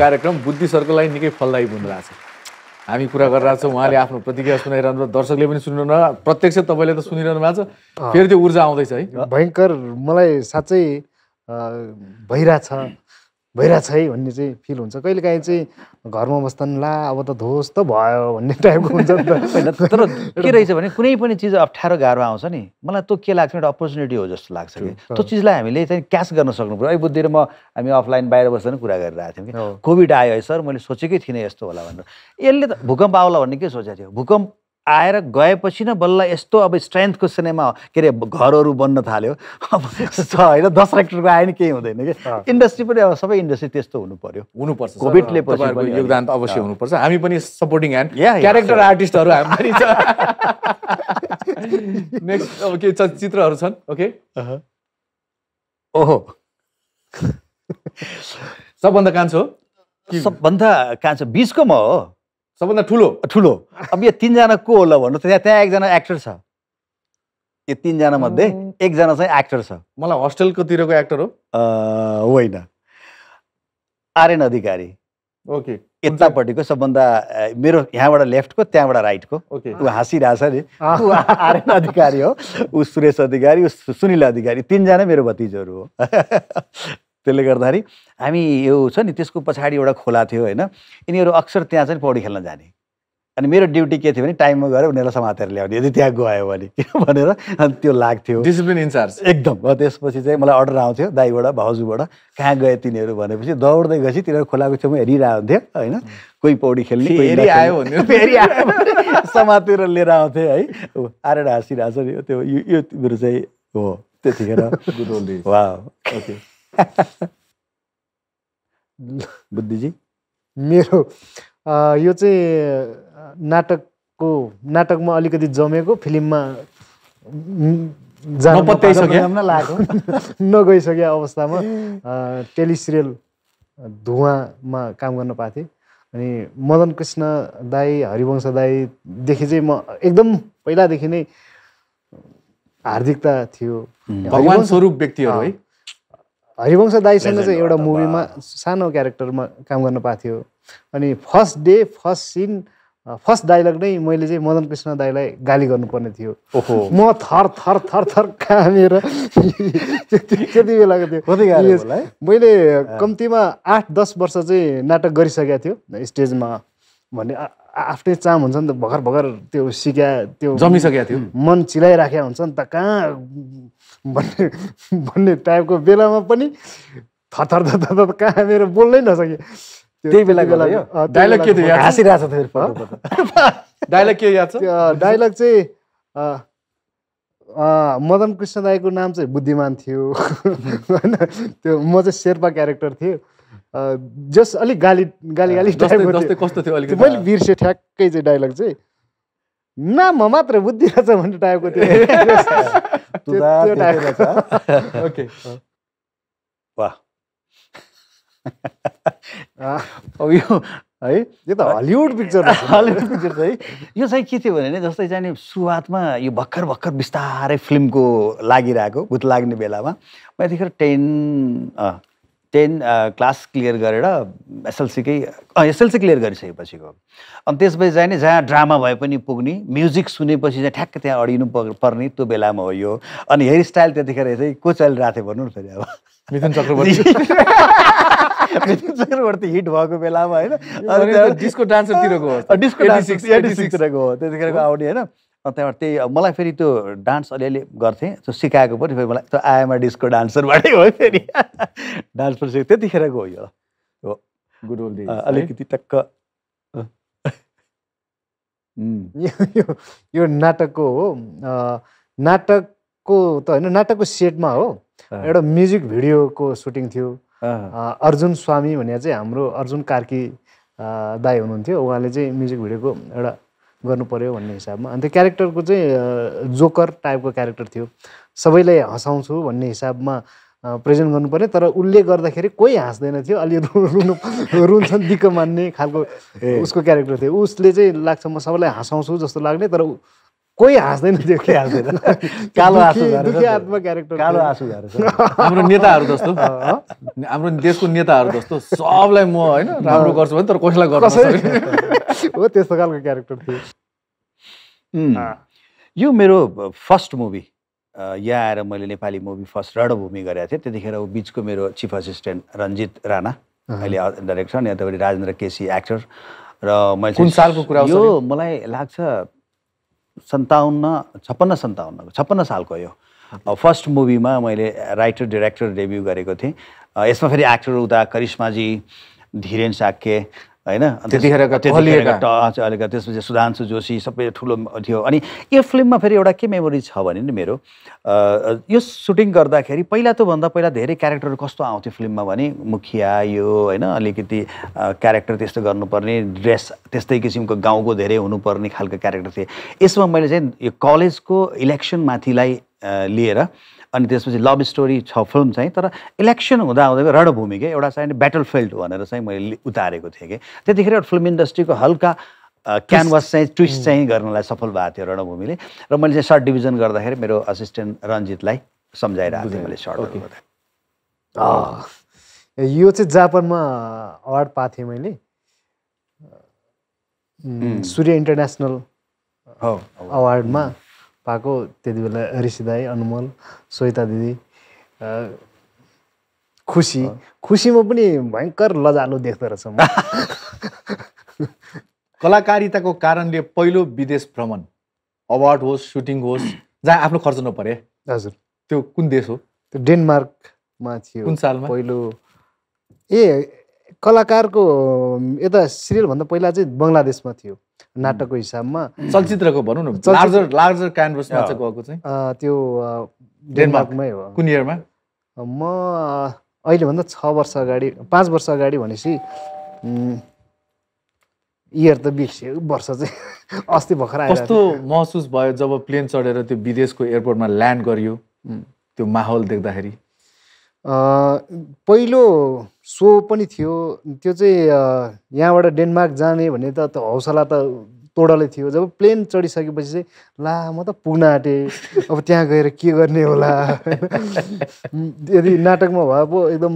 कार्यक्रम बुद्धि सरको लागि निकै फलदायी हुनुभएको छ हामी कुरा छौँ उहाँले आफ्नो प्रतिक्रिया सुनाइरहनु दर्शकले पनि सुन्नु प्रत्यक्ष तपाईँले त सुनिरहनु भएको छ फेरि त्यो ऊर्जा आउँदैछ है भयङ्कर मलाई साँच्चै भइरहेछ भइरहेको छ है भन्ने चाहिँ फिल हुन्छ कहिलेकाहीँ चाहिँ घरमा बस्दा ला अब त धोस त भयो भन्ने टाइपको हुन्छ तर के रहेछ भने कुनै पनि चिज अप्ठ्यारो गाह्रो आउँछ नि मलाई त्यो के लाग्छ एउटा अपर्च्युनिटी हो जस्तो लाग्छ कि त्यो चिजलाई हामीले चाहिँ क्यास गर्न सक्नु पऱ्यो अहिले बुद्धिर म हामी अफलाइन बाहिर बस्दा पनि कुरा गरिरहेको थियौँ कि कोभिड आयो है सर मैले सोचेकै थिइनँ यस्तो होला भनेर यसले त भूकम्प आउला भन्ने के सोचेको थियो भूकम्प आएर गएपछि नै बल्ल यस्तो अब स्ट्रेन्थको सिनेमा के अरे घरहरू बन्न थाल्यो अब छ होइन दस एक्टरको आयो नि केही हुँदैन कि इन्डस्ट्री पनि अब सबै इन्डस्ट्री त्यस्तो हुनु पर्यो हुनुपर्छ कोभिडले योगदान त अवश्य हुनुपर्छ हामी पनि सपोर्टिङ ह्यान्ड क्यारेक्टर आर्टिस्टहरू हामी पनि छ नेक्स्ट अब के चलचित्रहरू छन् ओके ओहो सबभन्दा कान्छो सबभन्दा कान्छो बिचको म हो सबभन्दा ठुलो ठुलो अब यो तिनजना को होला भन्नु त त्यहाँ त्यहाँ एकजना एक्टर छ यो तिनजना मध्ये एकजना चाहिँ एक्टर छ मलाई हस्टेलकोतिरको एक्टर हो होइन आर्यन अधिकारी ओके यतापट्टिको सबभन्दा मेरो यहाँबाट लेफ्टको त्यहाँबाट राइटको ओके ऊ हाँसिरहेछ नि आर्यन अधिकारी हो ऊ सुरेश अधिकारी ऊ सुनिल अधिकारी तिनजना मेरो भतिजहरू हो त्यसले गर्दाखेरि हामी यो छ नि त्यसको पछाडि एउटा खोला थियो होइन यिनीहरू अक्सर त्यहाँ चाहिँ पौडी खेल्न जाने अनि मेरो ड्युटी के थियो भने टाइममा गएर उनीहरूलाई समातेर ल्याउने यदि त्यहाँ गयो भने भनेर अनि त्यो लाग्थ्यो डिसिप्लिन इन्चार्ज एकदम त्यसपछि चाहिँ मलाई अर्डर आउँथ्यो दाईबाट भाउजूबाट कहाँ गए तिनीहरू भनेपछि दौड्दै गएपछि तिनीहरू खोलाको छेउमा हेरिरहेको हुन्थ्यो होइन कोही पौडी खेल्ने फेरि आयो फेरि समातेर लिएर आउँथे है आएर हाँसिरहेको छ नि त्यो यो मेरो चाहिँ हो त्यतिखेर वा ओके बुद्धिजी मेरो यो चाहिँ नाटकको नाटकमा अलिकति जमेको फिल्ममा लागेको नगइसके अवस्थामा टेलिसिरियल धुवामा काम गर्न पाएको थिएँ अनि मदन कृष्ण दाई हरिवंश दाईदेखि चाहिँ म एकदम पहिलादेखि नै हार्दिकता थियो भगवान् स्वरूप व्यक्तिहरू है हरिवंश दाईसँग चाहिँ एउटा मुभीमा सानो क्यारेक्टरमा काम गर्न पाएको थियो अनि first day first scene first dialogue नै मैले चाहिँ मदन कृष्ण दाईलाई गाली गर्नुपर्ने थियो ओहो म थर थर थर थर कामेर त्यति बेलाको थियो मैले कम्तीमा आठ दस वर्ष चाहिँ नाटक गरिसकेको थियो स्टेजमा भन्ने आफ्नै चाम हुन्छ नि त भर्खर भर्खर त्यो सिक्या त्यो जमिसकेको थियो मन चिलाइराखेको हुन्छ नि त कहाँ भन्ने भन्ने टाइपको बेलामा पनि थर त कहाँ मेरो बोल्नै नसके त्यही बेला डाइलग के हाँसिरहेको छ डाइलग के याद छ डाइलग चाहिँ मदन कृष्ण दाईको नाम चाहिँ बुद्धिमान थियो होइन त्यो म चाहिँ शेर्पा क्यारेक्टर थियो जस अलिक गाली गाली गाली टाइपको कस्तो थियो अलिक मैले बिर्सेँ ठ्याक्कै चाहिँ डाइलग चाहिँ नाम म मात्र बुद्धि रहेछ भन्ने टाइपको थियो ओके वाह अब यो है यो त हलिउड पिक्चर हलिउड पिक्चर चाहिँ यो चाहिँ के थियो भने जस्तै चाहिँ सुरुवातमा यो भर्खर भर्खर बिस्तारै फिल्मको लागिरहेको भुत लाग्ने बेलामा म यतिखेर टेन टेन क्लास क्लियर गरेर एसएलसीकै एसएलसी क्लियर गरिसकेपछिको अनि त्यसपछि चाहिँ नि जहाँ ड्रामा भए पनि पुग्ने म्युजिक सुनेपछि चाहिँ ठ्याक्क त्यहाँ अडिनु पर्ने त्यो बेलामा हो यो अनि हेयर स्टाइल त्यतिखेर चाहिँ को चलिरहेको थियो भनौँ न फेरि अब मिथुन चक्रवर्ती मिथुन चक्रवर्ती हिट भएको बेलामा होइन डिस्को डान्सरतिरको हो त्यतिखेरको आउने होइन त्यहाँबाट त्यही मलाई फेरि त्यो डान्स अलिअलि गर्थेँ त्यो सिकाएको पनि फेरि मलाई त्यो डिस्को डान्सरबाटै हो फेरि डान्स पनि सिक्यो त्यतिखेरको हो यो हो गुड ओल्ड अलिकति टक्क यो नाटकको हो नाटकको त होइन नाटकको सेटमा हो एउटा म्युजिक भिडियोको सुटिङ थियो अर्जुन स्वामी भनेर चाहिँ हाम्रो अर्जुन कार्की दाई हुनुहुन्थ्यो उहाँले चाहिँ म्युजिक भिडियोको एउटा गर्नु पऱ्यो भन्ने हिसाबमा अन्त क्यारेक्टरको चाहिँ जोकर टाइपको क्यारेक्टर थियो सबैलाई हँसाउँछु भन्ने हिसाबमा प्रेजेन्ट गर्नु पऱ्यो तर उसले गर्दाखेरि कोही हाँस्दैन थियो अलि रुनु रुन्छ दिक्क मान्ने खालको उसको क्यारेक्टर थियो उसले चाहिँ लाग्छ म सबैलाई हँसाउँछु जस्तो लाग्ने तर कोही हाँस्दैन थियो के हाँस्दैन कालो आँसु आत्मा क्यारेक्टर कालो आँसु हाम्रो नेताहरू जस्तो हाम्रो देशको नेताहरू जस्तो सबलाई म होइन राम्रो गर्छु भने तर कसैलाई गर्छु हो त्यस्तो खालको क्यारेक्टर थियो यो मेरो फर्स्ट मुभी यहाँ आएर मैले नेपाली मुभी फर्स्ट रणभूमि गरेको थिएँ त्यतिखेर ऊ बिचको मेरो चिफ असिस्टेन्ट रन्जित राणा अहिले डाइरेक्टर अनि यतापट्टि राजेन्द्र केसी एक्टर र मैले कुन सालको कुरा यो मलाई लाग्छ सन्ताउन्न छप्पन्न सन्ताउन्नको छप्पन्न सालको यो फर्स्ट मुभीमा मैले राइटर डिरेक्टर डेब्यू गरेको थिएँ यसमा फेरि एक्टर उता करिश्माजी धीरेन साक्य होइन त्यतिखेर अहिलेका त्यसपछि सुधांशु जोशी सबै ठुलो थियो अनि यो फिल्ममा फेरि एउटा के मेमोरी छ भने नि मेरो यो सुटिङ गर्दाखेरि पहिला त भन्दा पहिला धेरै क्यारेक्टर कस्तो आउँथ्यो फिल्ममा भने मुखिया यो होइन अलिकति क्यारेक्टर त्यस्तो गर्नुपर्ने ड्रेस त्यस्तै किसिमको गाउँको धेरै हुनुपर्ने खालको क्यारेक्टर थिए यसमा मैले चाहिँ यो कलेजको इलेक्सनमाथिलाई लिएर अनि त्यसपछि लभ स्टोरी छ फिल्म चाहिँ तर इलेक्सन हुँदा हुँदै रणभूमि के एउटा चाहिँ ब्याटल फिल्ड भनेर चाहिँ मैले उतारेको थिएँ कि त्यतिखेर एउटा फिल्म इन्डस्ट्रीको हल्का क्यानभास चाहिँ ट्विस्ट चाहिँ गर्नलाई सफल भएको थियो रणभूमिले र मैले चाहिँ सर्ट डिभिजन गर्दाखेरि मेरो असिस्टेन्ट रन्जितलाई सम्झाइरहेको थिएँ मैले सर्ट यो चाहिँ जापानमा अवार्ड पाएको थिएँ मैले सूर्य इन्टरनेसनल अवार्डमा पाएको त्यति बेला ऋषि दाई अनुमल सोहिता दिदी खुसी खुसीमा पनि भयङ्कर लजालो देख्दो रहेछ म कलाकारिताको कारणले पहिलो विदेश भ्रमण अवार्ड होस् सुटिङ होस् जहाँ आफ्नो खर्च नपरे हजुर त्यो कुन देश हो त्यो डेनमार्कमा थियो कुन सालमा पहिलो ए कलाकारको यता सिरियलभन्दा पहिला चाहिँ बङ्गलादेशमा थियो नाटकको हिसाबमा चलचित्रको भनौँ न लार्जर लार्जर क्यानभसमा चाहिँ गएको चाहिँ त्यो डेनमार्कमै हो कुन इयरमा म अहिलेभन्दा छ वर्ष अगाडि पाँच वर्ष अगाडि भनेपछि इयर त बिर्सियो वर्ष चाहिँ अस्ति भर्खर आयो कस्तो महसुस भयो जब प्लेन चढेर त्यो विदेशको एयरपोर्टमा ल्यान्ड गरियो त्यो माहौल देख्दाखेरि पहिलो सो पनि थियो त्यो चाहिँ यहाँबाट डेनमार्क जाने भने त हौसला त तोडलै थियो जब प्लेन चढिसकेपछि चाहिँ ला म त पुग्न आँटेँ अब त्यहाँ गएर के गर्ने होला यदि नाटकमा भए पो एकदम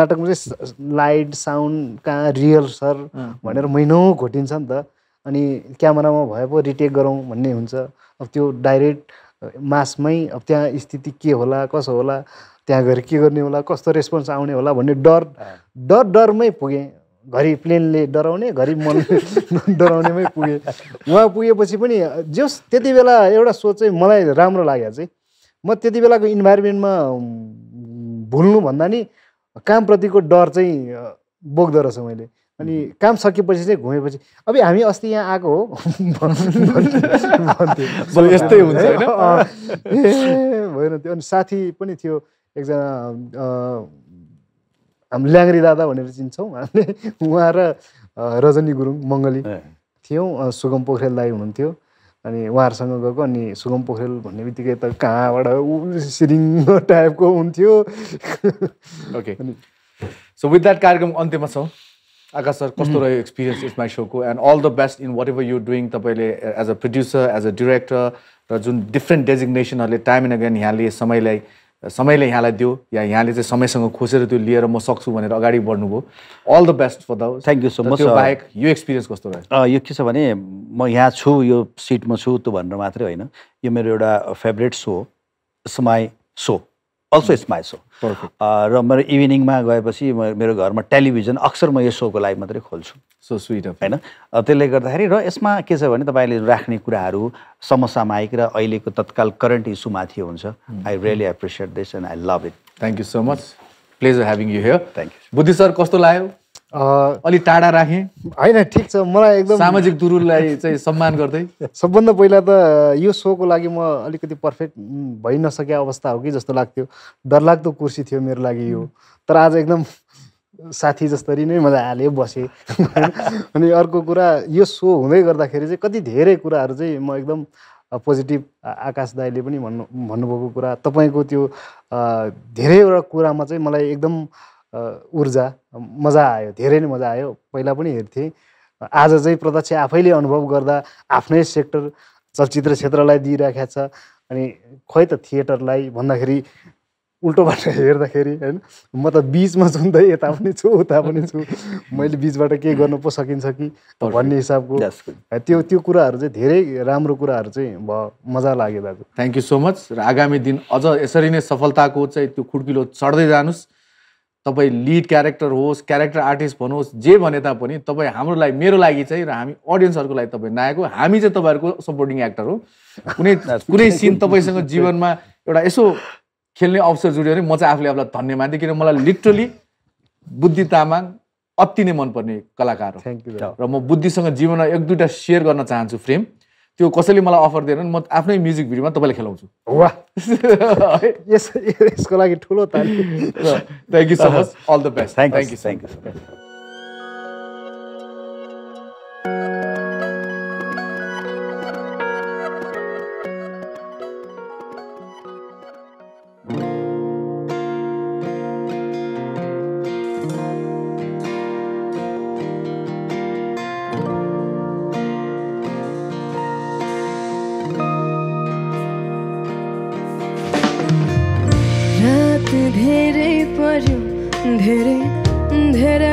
नाटकमा चाहिँ लाइट साउन्ड कहाँ रियल सर भनेर महिनौ घोटिन्छ नि त अनि क्यामेरामा भए पो रिटेक गरौँ भन्ने हुन्छ अब त्यो डाइरेक्ट मासमै अब त्यहाँ स्थिति के होला कसो होला त्यहाँ गएर के गर्ने होला कस्तो रेस्पोन्स आउने होला भन्ने डर डर डरमै पुगेँ घरि प्लेनले डराउने घरि मन डराउनेमै पुगेँ उहाँ पुगेपछि पनि जस त्यति बेला एउटा सोच चाहिँ मलाई राम्रो लाग्यो चाहिँ म त्यति बेलाको इन्भाइरोमेन्टमा भुल्नुभन्दा नि कामप्रतिको डर चाहिँ बोक्दो रहेछ मैले अनि काम सकेपछि चाहिँ घुमेपछि अब हामी अस्ति यहाँ आएको हो यस्तै हुन्छ ए भएन त्यो अनि साथी पनि थियो एकजना हामी ल्याङ्री दादा भनेर चिन्छौँ हामीले उहाँ र रजनी गुरुङ मङ्गली थियौँ सुगम पोखरेल दाई हुनुहुन्थ्यो अनि उहाँहरूसँग गएको अनि सुगम पोखरेल भन्ने बित्तिकै त कहाँबाट सिरिङ टाइपको हुन्थ्यो ओके सो विथ द्याट कार्यक्रम अन्त्यमा छौँ आकाश सर कस्तो रह्यो एक्सपिरियन्स इज माई सोको and all the best in whatever you doing तपाईँले as a producer as a director र जुन डिफ्रेन्ट डेजिग्नेसनहरूले टाइम एन्ड अगेन यहाँले समयलाई समयले यहाँलाई दियो या यहाँले चाहिँ समयसँग खोसेर त्यो लिएर म सक्छु भनेर अगाडि बढ्नुभयो all the best for the thank you so much बाहेक यो एक्सपिरियन्स कस्तो रह्यो यो के छ भने म यहाँ छु यो सिटमा छु त्यो भनेर मात्रै होइन यो मेरो एउटा फेभरेट सो हो समय show also it's my show र मेरो इभिनिङमा गएपछि म मेरो घरमा टेलिभिजन अक्सर म यो सोको लागि मात्रै खोल्छु सो स्विट होइन त्यसले गर्दाखेरि र यसमा के छ भने तपाईँले राख्ने कुराहरू समसामयिक र अहिलेको तत्काल करेन्ट इस्युमाथि हुन्छ I really appreciate this and I love it thank you so much pleasure having you here thank you Buddhi sir कस्तो लाग्यो अलि टाढा राखेँ होइन ठिक छ मलाई एकदम सामाजिक दुरुललाई चाहिँ सम्मान गर्दै सबभन्दा पहिला त यो सोको लागि म अलिकति पर्फेक्ट भइ नसके अवस्था हो कि जस्तो लाग्थ्यो डरलाग्दो कुर्सी थियो मेरो लागि यो तर आज एकदम साथी जस्तरी नै मलाई हाले बसेँ अनि अर्को कुरा यो सो हुँदै गर्दाखेरि चाहिँ कति धेरै कुराहरू चाहिँ म एकदम पोजिटिभ आकाश दाईले पनि भन्नु भन्नुभएको कुरा तपाईँको त्यो धेरैवटा कुरामा चाहिँ मलाई एकदम ऊर्जा मजा आयो धेरै नै मजा आयो पहिला पनि हेर्थेँ आज चाहिँ प्रत्यक्ष आफैले अनुभव गर्दा आफ्नै सेक्टर चलचित्र क्षेत्रलाई दिइराखेको छ अनि खोइ त थिएटरलाई भन्दाखेरि उल्टोबाट हेर्दाखेरि होइन म त बिचमा छु नि त यता पनि छु उता पनि छु मैले बिचबाट केही गर्नु पो सकिन्छ कि भन्ने हिसाबको त्यो त्यो कुराहरू चाहिँ धेरै राम्रो कुराहरू चाहिँ भयो मजा लाग्यो दाजु थ्याङ्क यू सो मच र आगामी दिन अझ यसरी नै सफलताको चाहिँ त्यो खुड्किलो चढ्दै जानुहोस् तपाईँ लिड क्यारेक्टर होस् क्यारेक्टर आर्टिस्ट भनोस् जे भने तापनि तपाईँ हाम्रो लागि मेरो लागि चाहिँ र हामी अडियन्सहरूको लागि तपाईँ नायक हो हामी चाहिँ तपाईँहरूको सपोर्टिङ एक्टर हो कुनै कुनै सिन तपाईँसँग जीवनमा एउटा यसो खेल्ने अवसर जुड्यो भने म चाहिँ आफूले आफूलाई धन्य मान्थेँ किन मलाई लिटरली बुद्धि तामाङ अति नै मनपर्ने कलाकार हो यू र म बुद्धिसँग जीवनमा एक दुईवटा सेयर गर्न चाहन्छु फ्रेम त्यो कसैले मलाई अफर दिएन म आफ्नै म्युजिक भिडियोमा तपाईँलाई खेलाउँछु वाह यसको लागि ठुलो thank you so much all the best thank you thank you so much ধীরে ধীরে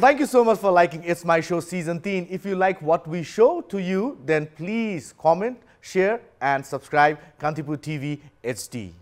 Well, thank you so much for liking It's My Show Season 10. If you like what we show to you, then please comment, share and subscribe Kantipur TV HD.